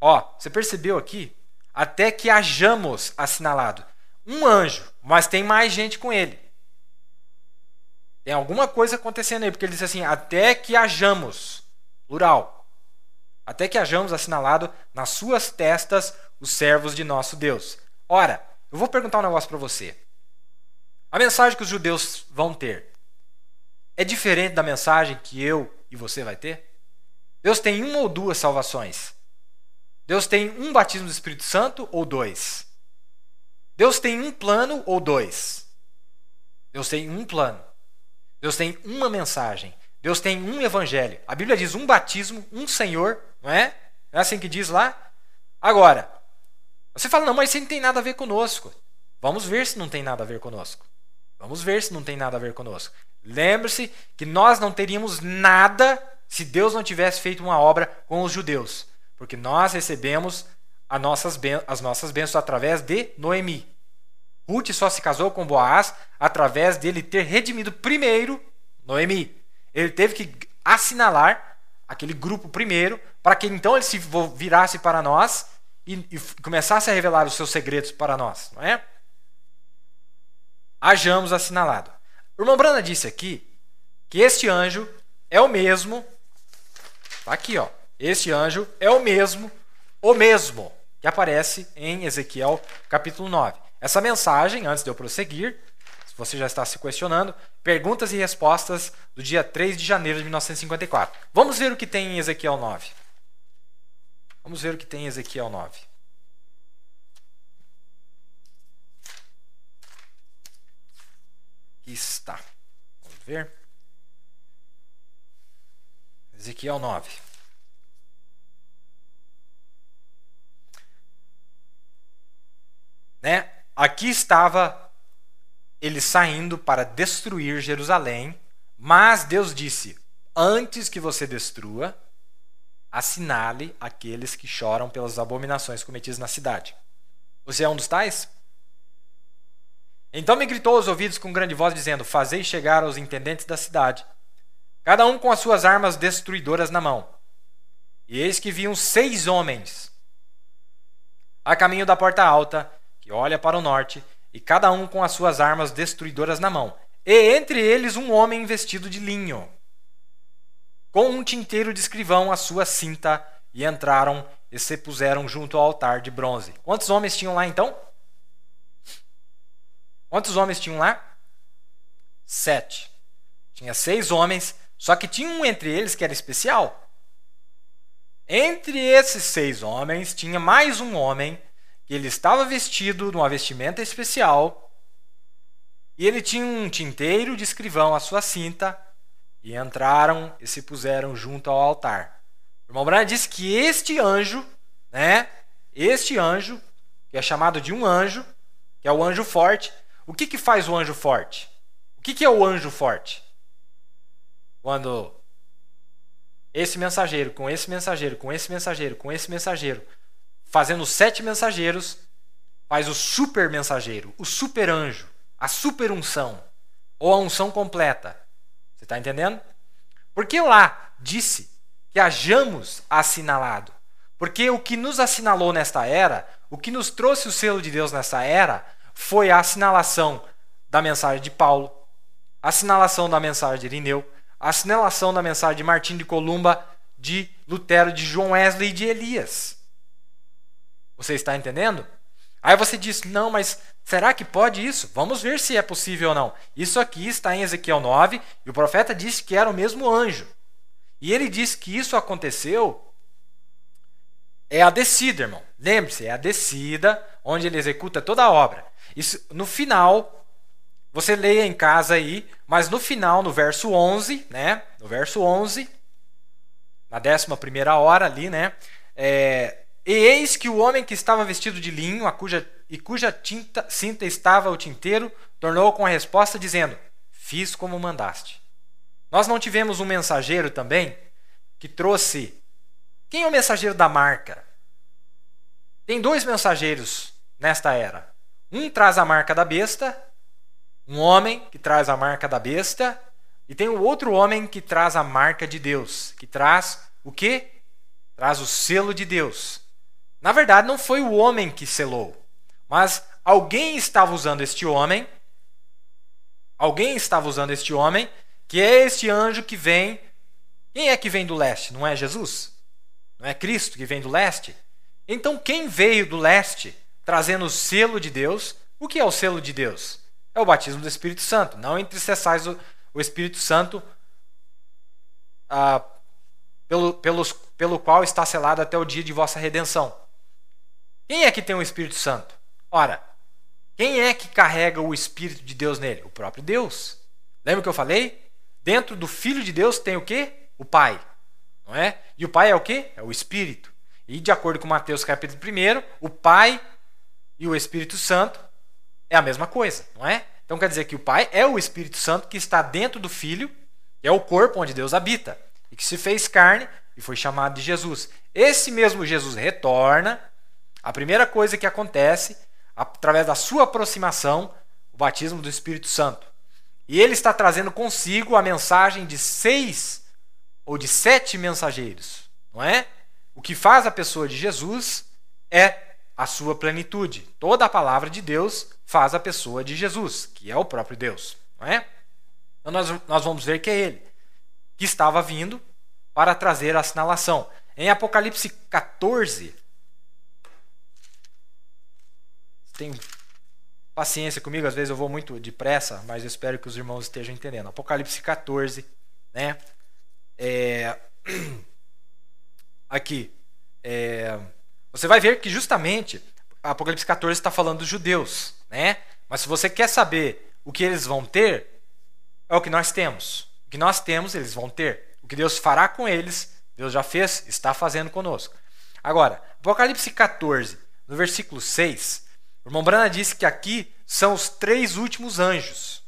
Ó, você percebeu aqui até que hajamos assinalado um anjo, mas tem mais gente com ele. Tem alguma coisa acontecendo aí, porque ele diz assim: até que hajamos, plural, até que hajamos assinalado nas suas testas os servos de nosso Deus. Ora, eu vou perguntar um negócio para você. A mensagem que os judeus vão ter é diferente da mensagem que eu e você vai ter? Deus tem uma ou duas salvações. Deus tem um batismo do Espírito Santo ou dois? Deus tem um plano ou dois? Deus tem um plano. Deus tem uma mensagem. Deus tem um evangelho. A Bíblia diz um batismo, um Senhor, não é? Não é assim que diz lá? Agora, você fala, não, mas isso não tem nada a ver conosco. Vamos ver se não tem nada a ver conosco. Vamos ver se não tem nada a ver conosco. Lembre-se que nós não teríamos nada se Deus não tivesse feito uma obra com os judeus. Porque nós recebemos as nossas, as nossas bênçãos através de Noemi. Ruth só se casou com Boaz através dele ter redimido primeiro Noemi. Ele teve que assinalar aquele grupo primeiro, para que então ele se virasse para nós e, e começasse a revelar os seus segredos para nós, não é? Hajamos assinalado. irmão Brana disse aqui que este anjo é o mesmo. Está aqui, ó. Esse anjo é o mesmo, o mesmo, que aparece em Ezequiel capítulo 9. Essa mensagem, antes de eu prosseguir, se você já está se questionando, perguntas e respostas do dia 3 de janeiro de 1954. Vamos ver o que tem em Ezequiel 9. Vamos ver o que tem em Ezequiel 9. Aqui está. Vamos ver. Ezequiel 9. Né? Aqui estava ele saindo para destruir Jerusalém, mas Deus disse: Antes que você destrua, assinale aqueles que choram pelas abominações cometidas na cidade. Você é um dos tais? Então me gritou aos ouvidos com grande voz, dizendo: Fazei chegar aos intendentes da cidade, cada um com as suas armas destruidoras na mão. E eis que viam seis homens a caminho da porta alta, que olha para o norte, e cada um com as suas armas destruidoras na mão, e entre eles um homem vestido de linho, com um tinteiro de escrivão à sua cinta, e entraram e se puseram junto ao altar de bronze. Quantos homens tinham lá então? Quantos homens tinham lá? Sete. Tinha seis homens, só que tinha um entre eles que era especial. Entre esses seis homens, tinha mais um homem que ele estava vestido de uma vestimenta especial, e ele tinha um tinteiro de escrivão à sua cinta, e entraram e se puseram junto ao altar. O irmão Branham disse que este anjo, né, este anjo, que é chamado de um anjo, que é o anjo forte, o que, que faz o anjo forte? O que, que é o anjo forte? Quando esse mensageiro, com esse mensageiro, com esse mensageiro, com esse mensageiro, fazendo sete mensageiros, faz o super mensageiro, o super anjo, a super unção, ou a unção completa. Você está entendendo? Porque lá disse que hajamos assinalado. Porque o que nos assinalou nesta era, o que nos trouxe o selo de Deus nesta era, foi a assinalação da mensagem de Paulo, a assinalação da mensagem de Irineu, a assinalação da mensagem de Martim de Columba, de Lutero, de João Wesley e de Elias. Você está entendendo? Aí você diz: não, mas será que pode isso? Vamos ver se é possível ou não. Isso aqui está em Ezequiel 9 e o profeta disse que era o mesmo anjo. E ele diz que isso aconteceu. É a descida, irmão. Lembre-se, é a descida onde ele executa toda a obra. Isso, no final, você leia em casa aí, mas no final, no verso 11, né? No verso 11, na décima primeira hora ali, né? É, e eis que o homem que estava vestido de linho, a cuja, e cuja tinta, cinta estava o tinteiro, tornou com a resposta, dizendo: Fiz como mandaste. Nós não tivemos um mensageiro também que trouxe. Quem é o mensageiro da marca? Tem dois mensageiros nesta era. Um traz a marca da besta, um homem que traz a marca da besta, e tem o outro homem que traz a marca de Deus, que traz o quê? Traz o selo de Deus. Na verdade, não foi o homem que selou, mas alguém estava usando este homem. Alguém estava usando este homem, que é este anjo que vem. Quem é que vem do leste? Não é Jesus? Não é Cristo que vem do leste? Então, quem veio do leste trazendo o selo de Deus? O que é o selo de Deus? É o batismo do Espírito Santo. Não entristeçais o, o Espírito Santo ah, pelo, pelos, pelo qual está selado até o dia de vossa redenção. Quem é que tem o Espírito Santo? Ora, quem é que carrega o Espírito de Deus nele? O próprio Deus. Lembra que eu falei? Dentro do Filho de Deus tem o quê? O Pai. Não é? E o Pai é o quê? É o Espírito. E de acordo com Mateus capítulo 1, o Pai e o Espírito Santo é a mesma coisa, não é? Então quer dizer que o Pai é o Espírito Santo que está dentro do Filho, que é o corpo onde Deus habita, e que se fez carne e foi chamado de Jesus. Esse mesmo Jesus retorna a primeira coisa que acontece, através da sua aproximação, o batismo do Espírito Santo. E ele está trazendo consigo a mensagem de seis ou de sete mensageiros, não é? O que faz a pessoa de Jesus é a sua plenitude. Toda a palavra de Deus faz a pessoa de Jesus, que é o próprio Deus, não é? Então nós, nós vamos ver que é ele que estava vindo para trazer a assinalação. Em Apocalipse 14, tem paciência comigo, às vezes eu vou muito depressa, mas eu espero que os irmãos estejam entendendo. Apocalipse 14, né? É... Aqui. É... Você vai ver que justamente Apocalipse 14 está falando dos judeus, né? Mas se você quer saber o que eles vão ter, é o que nós temos. O que nós temos, eles vão ter. O que Deus fará com eles, Deus já fez, está fazendo conosco. Agora, Apocalipse 14, no versículo 6, o irmão Brana disse que aqui são os três últimos anjos.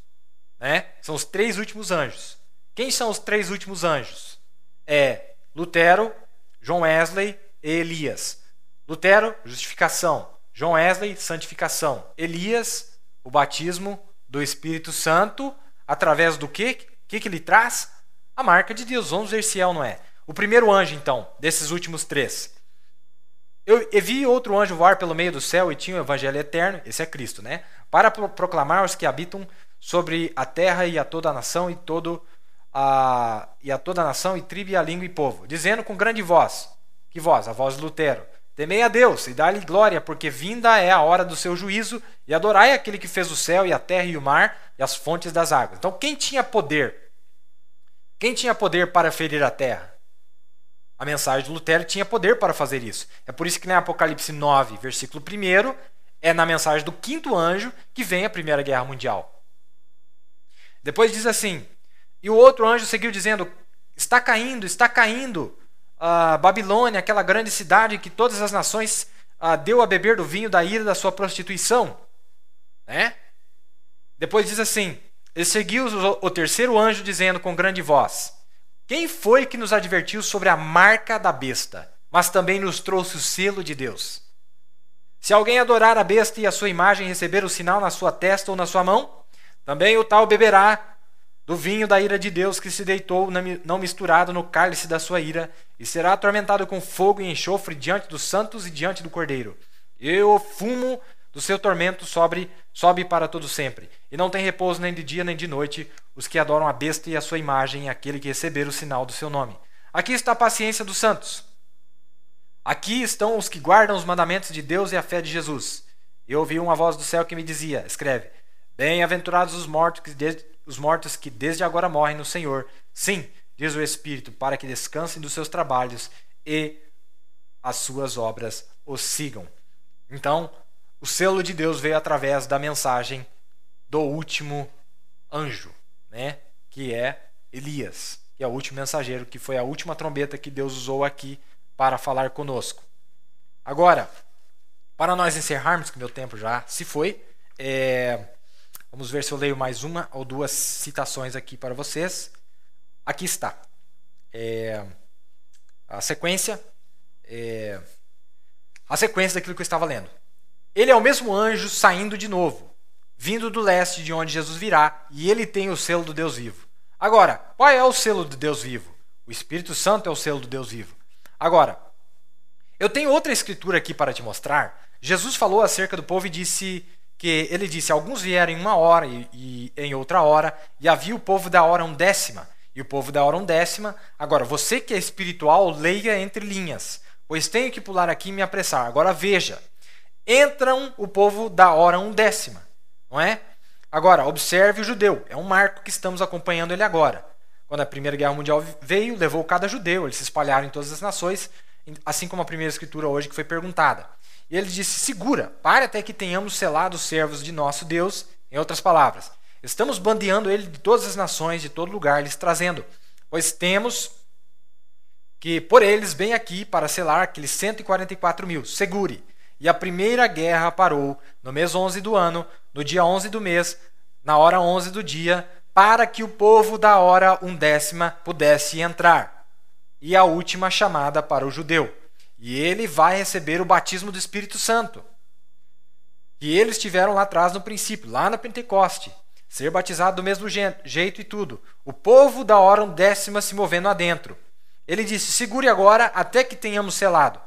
Né? São os três últimos anjos. Quem são os três últimos anjos? É Lutero, João Wesley e Elias. Lutero, justificação. João Wesley, santificação. Elias, o batismo do Espírito Santo, através do que? O que, que ele traz? A marca de Deus. Vamos ver se é ou não é. O primeiro anjo, então, desses últimos três. Eu, eu vi outro anjo voar pelo meio do céu e tinha o evangelho eterno, esse é Cristo, né? Para pro proclamar os que habitam sobre a terra e a toda a nação e todo a e a toda a nação e tribo e a língua e povo, dizendo com grande voz, que voz, a voz de Lutero, temei a Deus e dá-lhe glória, porque vinda é a hora do seu juízo e adorai aquele que fez o céu e a terra e o mar e as fontes das águas. Então quem tinha poder? Quem tinha poder para ferir a terra? A mensagem de Lutero tinha poder para fazer isso. É por isso que na Apocalipse 9, versículo 1, é na mensagem do quinto anjo que vem a Primeira Guerra Mundial. Depois diz assim: E o outro anjo seguiu dizendo: Está caindo, está caindo a Babilônia, aquela grande cidade que todas as nações deu a beber do vinho da ira da sua prostituição. Né? Depois diz assim: E seguiu o terceiro anjo dizendo com grande voz: quem foi que nos advertiu sobre a marca da besta, mas também nos trouxe o selo de Deus? Se alguém adorar a besta e a sua imagem receber o sinal na sua testa ou na sua mão, também o tal beberá do vinho da ira de Deus que se deitou não misturado no cálice da sua ira, e será atormentado com fogo e enxofre diante dos santos e diante do cordeiro. E o fumo do seu tormento sobre, sobe para todo sempre. E não tem repouso nem de dia nem de noite os que adoram a besta e a sua imagem, aquele que receber o sinal do seu nome. Aqui está a paciência dos santos. Aqui estão os que guardam os mandamentos de Deus e a fé de Jesus. E ouvi uma voz do céu que me dizia: Escreve, bem-aventurados os mortos, que desde, os mortos que desde agora morrem no Senhor. Sim, diz o Espírito, para que descansem dos seus trabalhos e as suas obras os sigam. Então, o selo de Deus veio através da mensagem do último anjo, né? Que é Elias, que é o último mensageiro, que foi a última trombeta que Deus usou aqui para falar conosco. Agora, para nós encerrarmos, que meu tempo já se foi, é... vamos ver se eu leio mais uma ou duas citações aqui para vocês. Aqui está. É... A sequência. É... A sequência daquilo que eu estava lendo. Ele é o mesmo anjo saindo de novo vindo do leste de onde Jesus virá, e ele tem o selo do Deus vivo. Agora, qual é o selo do Deus vivo? O Espírito Santo é o selo do Deus vivo. Agora, eu tenho outra escritura aqui para te mostrar. Jesus falou acerca do povo e disse que ele disse: alguns vieram em uma hora e, e em outra hora, e havia o povo da hora um décima, e o povo da hora um décima. Agora, você que é espiritual, leia entre linhas, pois tenho que pular aqui e me apressar. Agora veja: entram o povo da hora um décima não é? Agora, observe o judeu, é um marco que estamos acompanhando ele agora. Quando a Primeira Guerra Mundial veio, levou cada judeu, eles se espalharam em todas as nações, assim como a primeira escritura hoje que foi perguntada. E ele disse: Segura, pare até que tenhamos selado os servos de nosso Deus. Em outras palavras, estamos bandeando ele de todas as nações, de todo lugar, lhes trazendo, pois temos que por eles bem aqui para selar aqueles 144 mil. Segure, e a primeira guerra parou no mês 11 do ano, no dia 11 do mês, na hora 11 do dia, para que o povo da hora undécima pudesse entrar. E a última chamada para o judeu. E ele vai receber o batismo do Espírito Santo. E eles tiveram lá atrás no princípio, lá na Pentecoste. Ser batizado do mesmo jeito e tudo. O povo da hora undécima se movendo adentro. Ele disse: segure agora até que tenhamos selado.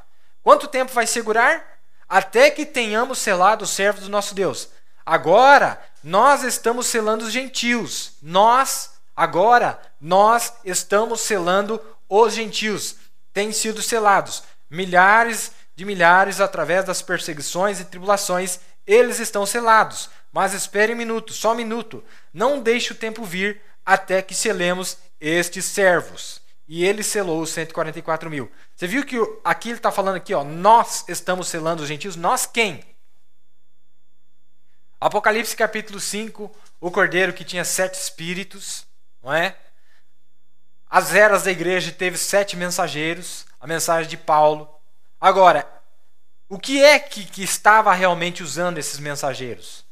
Quanto tempo vai segurar? até que tenhamos selado os servos do nosso Deus. Agora, nós estamos selando os gentios. Nós, agora, nós estamos selando os gentios. Têm sido selados milhares de milhares através das perseguições e tribulações, eles estão selados. Mas espere um minuto, só um minuto. Não deixe o tempo vir até que selemos estes servos e ele selou os 144 mil. Você viu que aqui ele está falando aqui, ó, nós estamos selando os gentios, nós quem? Apocalipse capítulo 5, o cordeiro que tinha sete espíritos, não é? As eras da igreja teve sete mensageiros, a mensagem de Paulo. Agora, o que é que, que estava realmente usando esses mensageiros?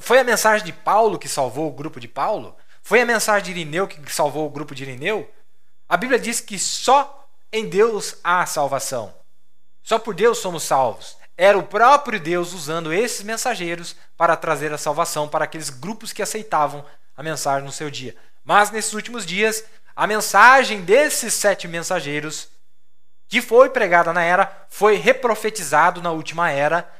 Foi a mensagem de Paulo que salvou o grupo de Paulo? Foi a mensagem de Irineu que salvou o grupo de Irineu? A Bíblia diz que só em Deus há salvação. Só por Deus somos salvos. Era o próprio Deus usando esses mensageiros para trazer a salvação para aqueles grupos que aceitavam a mensagem no seu dia. Mas nesses últimos dias, a mensagem desses sete mensageiros que foi pregada na era foi reprofetizado na última era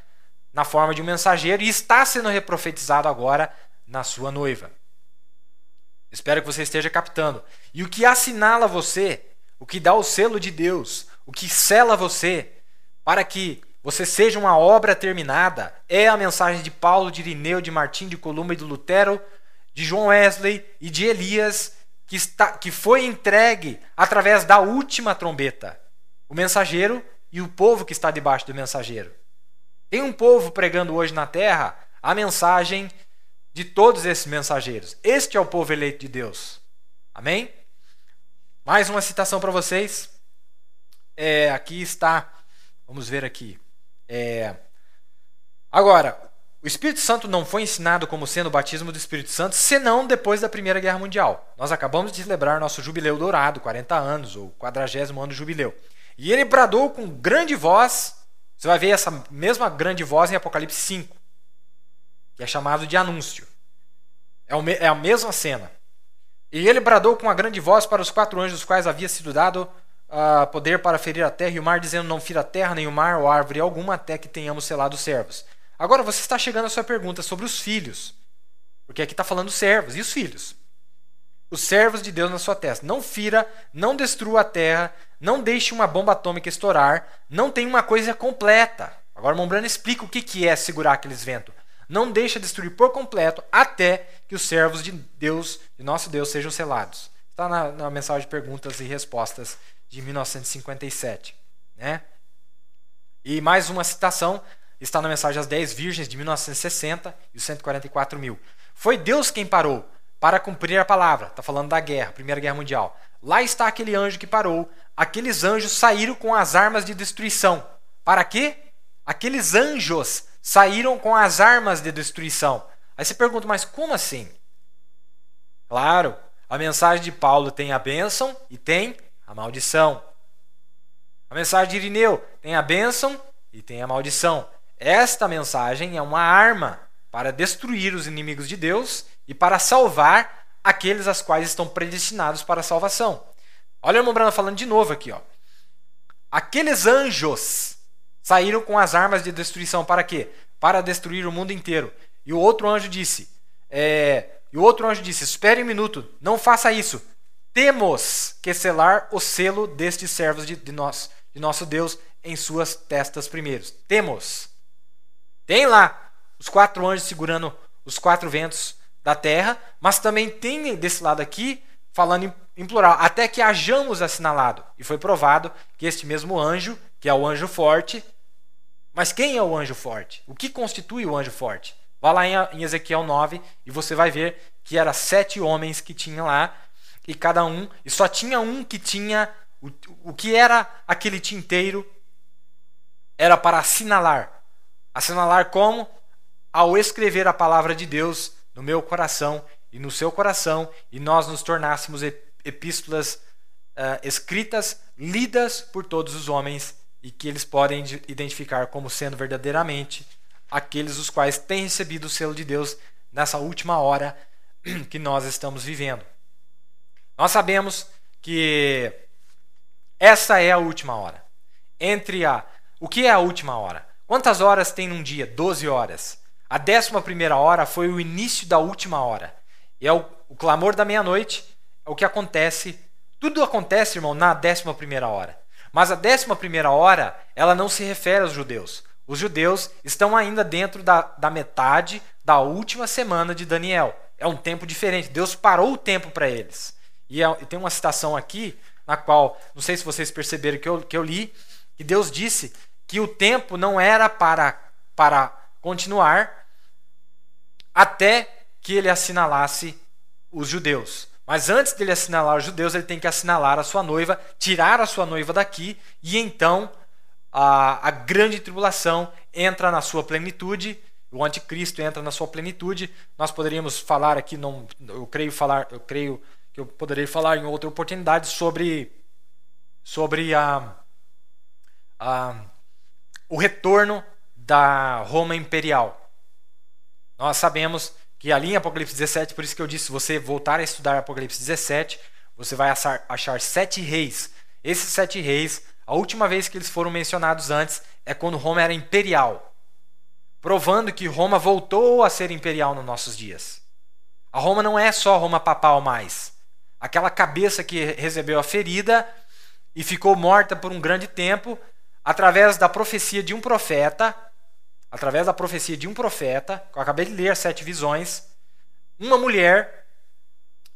na forma de um mensageiro e está sendo reprofetizado agora na sua noiva. Espero que você esteja captando. E o que assinala você, o que dá o selo de Deus, o que sela você, para que você seja uma obra terminada, é a mensagem de Paulo, de Irineu, de Martim, de Columba e de Lutero, de João Wesley e de Elias, que, está, que foi entregue através da última trombeta. O mensageiro e o povo que está debaixo do mensageiro. Tem um povo pregando hoje na terra a mensagem de todos esses mensageiros. Este é o povo eleito de Deus. Amém? Mais uma citação para vocês. É, aqui está. Vamos ver aqui. É, agora, o Espírito Santo não foi ensinado como sendo o batismo do Espírito Santo, senão depois da Primeira Guerra Mundial. Nós acabamos de celebrar nosso jubileu dourado, 40 anos, ou 40 ano jubileu. E ele bradou com grande voz. Você vai ver essa mesma grande voz em Apocalipse 5 que é chamado de anúncio. É, é, a mesma cena. E ele bradou com uma grande voz para os quatro anjos, dos quais havia sido dado uh, poder para ferir a terra e o mar, dizendo: Não fira a terra, nem o mar, ou árvore alguma, até que tenhamos selado os servos. Agora você está chegando à sua pergunta sobre os filhos. Porque aqui está falando os servos e os filhos. Os servos de Deus na sua testa. Não fira, não destrua a terra, não deixe uma bomba atômica estourar, não tem uma coisa completa. Agora, Mombrano explica o que é segurar aqueles ventos não deixa destruir por completo até que os servos de Deus, de nosso Deus, sejam selados. Está na, na mensagem de perguntas e respostas de 1957. Né? E mais uma citação está na mensagem às 10 virgens de 1960 e os 144 mil. Foi Deus quem parou para cumprir a palavra. Está falando da guerra, Primeira Guerra Mundial. Lá está aquele anjo que parou. Aqueles anjos saíram com as armas de destruição. Para quê? Aqueles anjos saíram com as armas de destruição. Aí você pergunta, mas como assim? Claro, a mensagem de Paulo tem a bênção e tem a maldição. A mensagem de Irineu tem a bênção e tem a maldição. Esta mensagem é uma arma para destruir os inimigos de Deus e para salvar aqueles aos quais estão predestinados para a salvação. Olha o irmão Brana falando de novo aqui. Ó. Aqueles anjos Saíram com as armas de destruição para quê? Para destruir o mundo inteiro. E o outro anjo disse: é, E o outro anjo disse: Espere um minuto, não faça isso. Temos que selar o selo destes servos de, de, nós, de nosso Deus em suas testas primeiros. Temos. Tem lá os quatro anjos segurando os quatro ventos da terra, mas também tem desse lado aqui, falando em plural, até que hajamos assinalado. E foi provado que este mesmo anjo, que é o anjo forte, mas quem é o anjo forte? O que constitui o anjo forte? Vá lá em Ezequiel 9 e você vai ver que era sete homens que tinham lá e cada um, e só tinha um que tinha o, o que era aquele tinteiro era para assinalar. Assinalar como? Ao escrever a palavra de Deus no meu coração e no seu coração, e nós nos tornássemos epístolas uh, escritas, lidas por todos os homens e que eles podem identificar como sendo verdadeiramente aqueles os quais têm recebido o selo de Deus nessa última hora que nós estamos vivendo. Nós sabemos que essa é a última hora. Entre a. O que é a última hora? Quantas horas tem num dia? 12 horas. A décima primeira hora foi o início da última hora. E é o, o clamor da meia-noite, é o que acontece. Tudo acontece, irmão, na décima primeira hora. Mas a décima primeira hora, ela não se refere aos judeus. Os judeus estão ainda dentro da, da metade da última semana de Daniel. É um tempo diferente. Deus parou o tempo para eles. E, é, e tem uma citação aqui, na qual, não sei se vocês perceberam que eu, que eu li, que Deus disse que o tempo não era para, para continuar até que ele assinalasse os judeus. Mas antes dele assinalar os judeus, ele tem que assinalar a sua noiva, tirar a sua noiva daqui, e então a, a grande tribulação entra na sua plenitude, o anticristo entra na sua plenitude. Nós poderíamos falar aqui, não, eu creio falar, eu creio que eu poderei falar em outra oportunidade sobre sobre a, a o retorno da Roma imperial. Nós sabemos que a linha Apocalipse 17, por isso que eu disse, se você voltar a estudar Apocalipse 17, você vai achar, achar sete reis. Esses sete reis, a última vez que eles foram mencionados antes é quando Roma era imperial, provando que Roma voltou a ser imperial nos nossos dias. A Roma não é só Roma papal mais. Aquela cabeça que recebeu a ferida e ficou morta por um grande tempo, através da profecia de um profeta, através da profecia de um profeta, que eu acabei de ler sete visões, uma mulher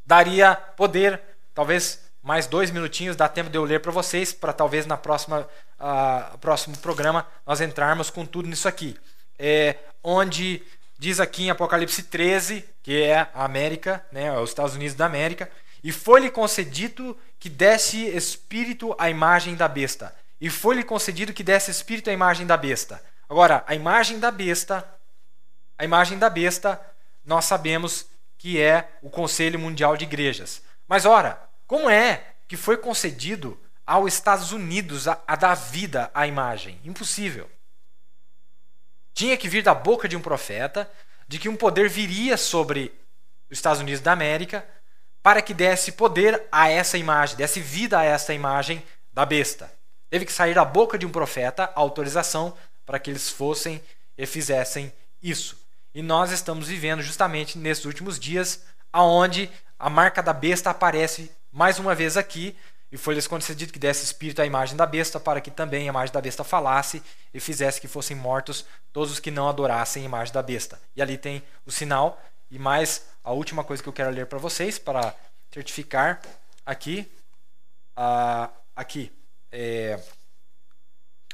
daria poder, talvez mais dois minutinhos, dá tempo de eu ler para vocês, para talvez na próxima uh, próximo programa nós entrarmos com tudo nisso aqui. É, onde diz aqui em Apocalipse 13, que é a América, né, é os Estados Unidos da América, e foi-lhe concedido que desse espírito à imagem da besta. E foi-lhe concedido que desse espírito à imagem da besta. Agora, a imagem da besta, a imagem da besta, nós sabemos que é o Conselho Mundial de Igrejas. Mas ora, como é que foi concedido aos Estados Unidos a, a dar vida à imagem? Impossível. Tinha que vir da boca de um profeta de que um poder viria sobre os Estados Unidos da América para que desse poder a essa imagem, desse vida a essa imagem da besta. Teve que sair da boca de um profeta a autorização para que eles fossem e fizessem isso. E nós estamos vivendo justamente nesses últimos dias, aonde a marca da besta aparece mais uma vez aqui, e foi-lhes concedido que desse espírito à imagem da besta, para que também a imagem da besta falasse e fizesse que fossem mortos todos os que não adorassem a imagem da besta. E ali tem o sinal, e mais a última coisa que eu quero ler para vocês, para certificar aqui. Uh, aqui. É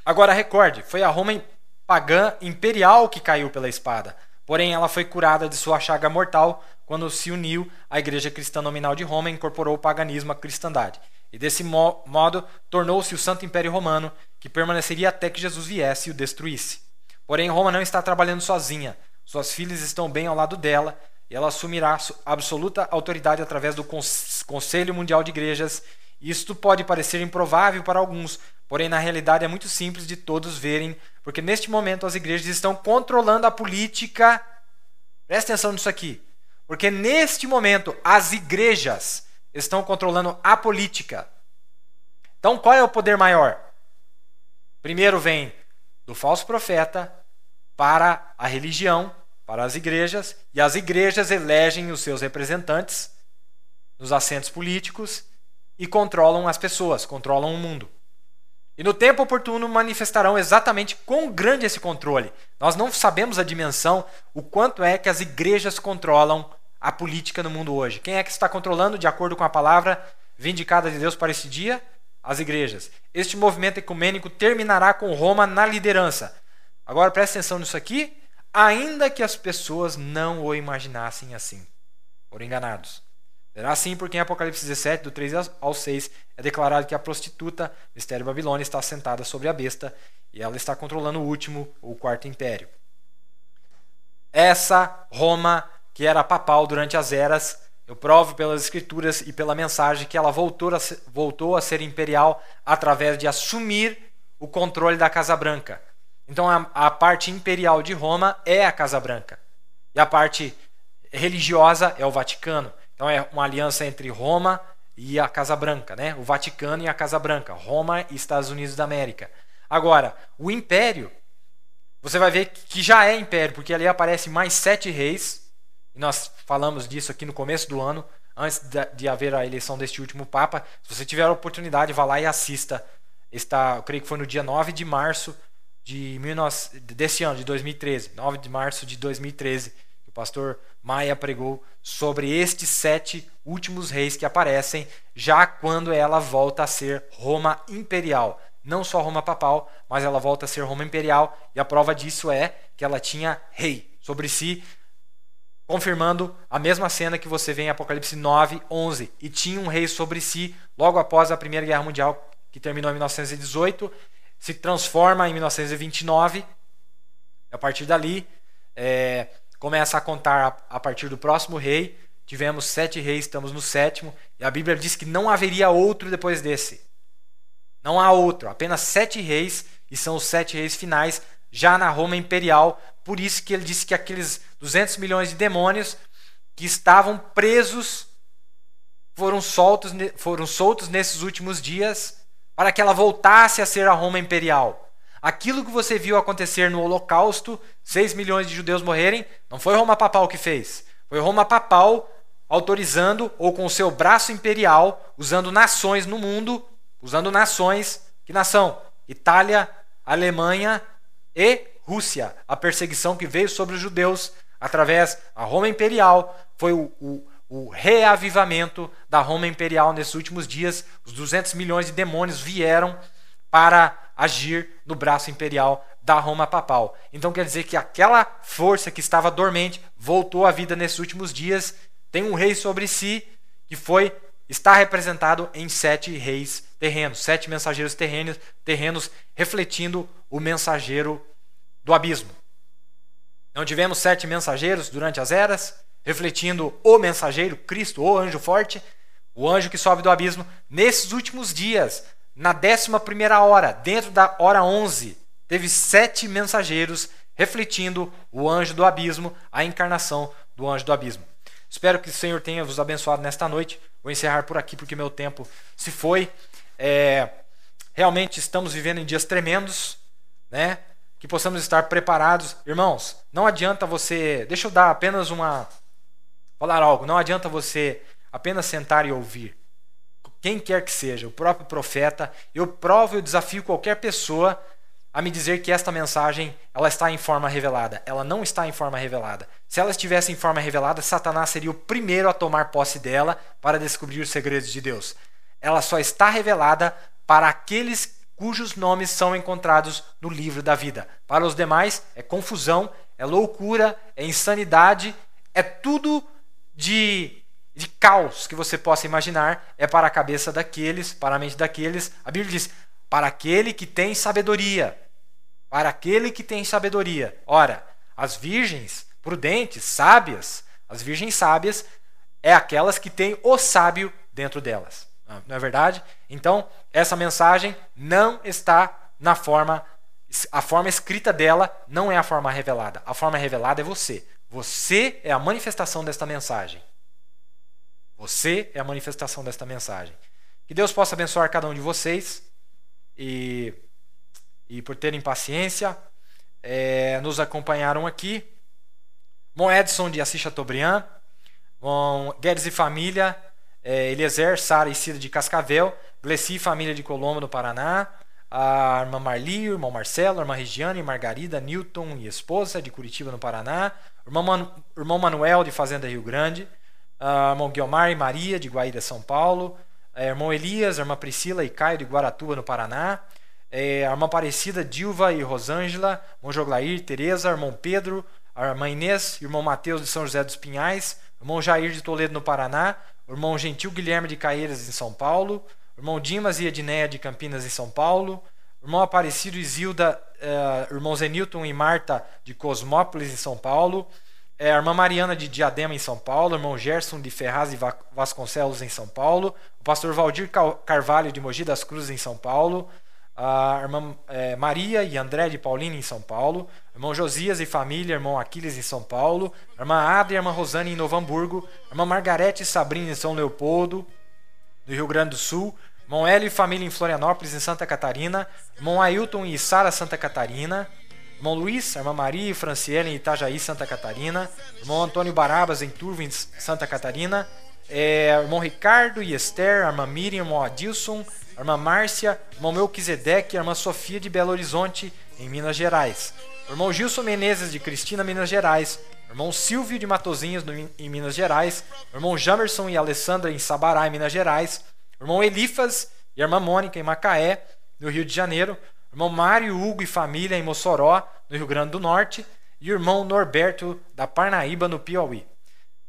Agora, recorde, foi a Roma pagã imperial que caiu pela espada. Porém, ela foi curada de sua chaga mortal quando se uniu à Igreja Cristã Nominal de Roma e incorporou o paganismo à cristandade. E desse mo modo, tornou-se o Santo Império Romano, que permaneceria até que Jesus viesse e o destruísse. Porém, Roma não está trabalhando sozinha. Suas filhas estão bem ao lado dela e ela assumirá absoluta autoridade através do Conselho Mundial de Igrejas isto pode parecer improvável para alguns, porém na realidade é muito simples de todos verem, porque neste momento as igrejas estão controlando a política. Presta atenção nisso aqui. Porque neste momento as igrejas estão controlando a política. Então qual é o poder maior? Primeiro vem do falso profeta para a religião, para as igrejas, e as igrejas elegem os seus representantes nos assentos políticos e controlam as pessoas, controlam o mundo. E no tempo oportuno manifestarão exatamente quão grande é esse controle. Nós não sabemos a dimensão, o quanto é que as igrejas controlam a política no mundo hoje. Quem é que está controlando, de acordo com a palavra vindicada de Deus para esse dia? As igrejas. Este movimento ecumênico terminará com Roma na liderança. Agora preste atenção nisso aqui, ainda que as pessoas não o imaginassem assim, foram enganados. Será assim porque em Apocalipse 17, do 3 ao 6, é declarado que a prostituta, mistério Babilônia, está sentada sobre a besta e ela está controlando o último, ou quarto império. Essa Roma, que era papal durante as eras, eu provo pelas escrituras e pela mensagem que ela voltou a ser, voltou a ser imperial através de assumir o controle da Casa Branca. Então a, a parte imperial de Roma é a Casa Branca. E a parte religiosa é o Vaticano. Então é uma aliança entre Roma e a Casa Branca, né? O Vaticano e a Casa Branca, Roma e Estados Unidos da América. Agora, o Império, você vai ver que já é Império, porque ali aparecem mais sete reis. E nós falamos disso aqui no começo do ano, antes de haver a eleição deste último Papa. Se você tiver a oportunidade, vá lá e assista. Está, eu creio que foi no dia 9 de março de 19, desse ano, de 2013. 9 de março de 2013 pastor Maia pregou sobre estes sete últimos reis que aparecem já quando ela volta a ser Roma imperial. Não só Roma papal, mas ela volta a ser Roma imperial, e a prova disso é que ela tinha rei sobre si, confirmando a mesma cena que você vê em Apocalipse 9, 11. E tinha um rei sobre si logo após a Primeira Guerra Mundial, que terminou em 1918, se transforma em 1929, a partir dali. É, começa a contar a, partir do próximo rei. Tivemos sete reis, estamos no sétimo. E a Bíblia diz que não haveria outro depois desse. Não há outro, apenas sete reis, e são os sete reis finais, já na Roma Imperial. Por isso que ele disse que aqueles 200 milhões de demônios que estavam presos foram soltos, foram soltos nesses últimos dias para que ela voltasse a ser a Roma Imperial Aquilo que você viu acontecer no Holocausto, 6 milhões de judeus morrerem, não foi Roma Papal que fez. Foi Roma Papal autorizando, ou com o seu braço imperial, usando nações no mundo, usando nações, que nação? Itália, Alemanha e Rússia. A perseguição que veio sobre os judeus através da Roma Imperial foi o, o, o reavivamento da Roma Imperial nesses últimos dias. Os 200 milhões de demônios vieram para agir no braço imperial da Roma papal. Então quer dizer que aquela força que estava dormente voltou à vida nesses últimos dias, tem um rei sobre si que foi está representado em sete reis terrenos, sete mensageiros terrenos, terrenos refletindo o mensageiro do abismo. Não tivemos sete mensageiros durante as eras, refletindo o mensageiro, Cristo, o anjo forte, o anjo que sobe do abismo. Nesses últimos dias, na décima primeira hora, dentro da hora 11, teve sete mensageiros refletindo o anjo do abismo, a encarnação do anjo do abismo. Espero que o Senhor tenha vos abençoado nesta noite. Vou encerrar por aqui porque meu tempo se foi. É, realmente estamos vivendo em dias tremendos, né? Que possamos estar preparados. Irmãos, não adianta você. Deixa eu dar apenas uma. Falar algo. Não adianta você apenas sentar e ouvir quem quer que seja, o próprio profeta, eu provo e desafio qualquer pessoa a me dizer que esta mensagem ela está em forma revelada. Ela não está em forma revelada. Se ela estivesse em forma revelada, Satanás seria o primeiro a tomar posse dela para descobrir os segredos de Deus. Ela só está revelada para aqueles cujos nomes são encontrados no livro da vida. Para os demais, é confusão, é loucura, é insanidade, é tudo de de caos que você possa imaginar é para a cabeça daqueles, para a mente daqueles. A Bíblia diz: para aquele que tem sabedoria. Para aquele que tem sabedoria. Ora, as virgens prudentes, sábias, as virgens sábias é aquelas que têm o sábio dentro delas. Ah, não é verdade? Então, essa mensagem não está na forma a forma escrita dela não é a forma revelada. A forma revelada é você. Você é a manifestação desta mensagem. Você é a manifestação desta mensagem. Que Deus possa abençoar cada um de vocês e, e por terem paciência, é, nos acompanharam aqui. Bom, Edson de Assis Chateaubriand, bom, Guedes e família, é, Eliezer, Sara e Cida de Cascavel, Gleci família de Colombo no Paraná, a irmã Marli, o irmão Marcelo, a irmã Regiane, Margarida, Newton e esposa de Curitiba no Paraná, irmão, Manu, irmão Manuel de Fazenda Rio Grande, ah, irmão Guiomar e Maria, de Guaíra, São Paulo. É, irmão Elias, irmã Priscila e Caio, de Guaratuba, no Paraná. Uh, irmã Aparecida, Dilva e Rosângela. Irmão Joglair, Tereza. Irmão Pedro, a irmã Inês. Irmão Mateus, de São José dos Pinhais. Irmão Jair, de Toledo, no Paraná. Irmão Gentil Guilherme, de Caeiras, em São Paulo. Irmão Dimas e Edneia, de Campinas, em São Paulo. Irmão Aparecido e Zilda, uh, irmão Zenilton e Marta, de Cosmópolis, em São Paulo é, a irmã Mariana de Diadema em São Paulo, o irmão Gerson de Ferraz e Vasconcelos em São Paulo, o pastor Valdir Carvalho de Mogi das Cruzes em São Paulo, a irmã é, Maria e André de Paulina em São Paulo, irmão Josias e família, irmão Aquiles em São Paulo, a irmã Ada e irmã Rosane em Novo Hamburgo, a irmã Margarete e Sabrina em São Leopoldo, do Rio Grande do Sul, irmão Hélio e família em Florianópolis em Santa Catarina, irmão Ailton e Sara Santa Catarina, irmão Luiz, irmã Maria e Franciele em Itajaí, Santa Catarina, irmão Antônio Barabas em Turvins, Santa Catarina, é, irmão Ricardo e Esther, irmã Miriam, irmão Adilson, irmã Márcia, irmão Melquisedeque, irmã Sofia de Belo Horizonte, em Minas Gerais, irmão Gilson Menezes de Cristina, Minas Gerais, irmão Silvio de Matozinhos, em Minas Gerais, irmão Jamerson e Alessandra em Sabará, em Minas Gerais, irmão Elifas e irmã Mônica em Macaé, no Rio de Janeiro, Irmão Mário, Hugo e família em Mossoró, no Rio Grande do Norte, e o irmão Norberto da Parnaíba, no Piauí.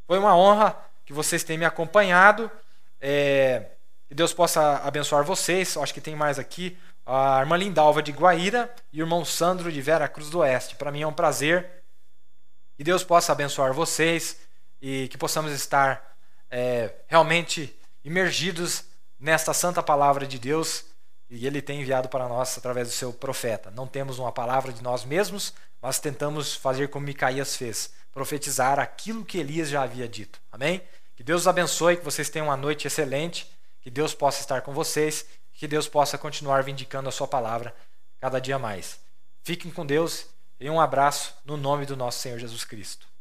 Foi uma honra que vocês tenham me acompanhado. É, que Deus possa abençoar vocês. Acho que tem mais aqui. A irmã Lindalva de Guaíra e o irmão Sandro de Vera Cruz do Oeste. Para mim é um prazer. Que Deus possa abençoar vocês e que possamos estar é, realmente imergidos nesta santa palavra de Deus e ele tem enviado para nós através do seu profeta. Não temos uma palavra de nós mesmos, mas tentamos fazer como Micaías fez, profetizar aquilo que Elias já havia dito. Amém? Que Deus os abençoe, que vocês tenham uma noite excelente, que Deus possa estar com vocês, que Deus possa continuar vindicando a sua palavra cada dia mais. Fiquem com Deus e um abraço no nome do nosso Senhor Jesus Cristo.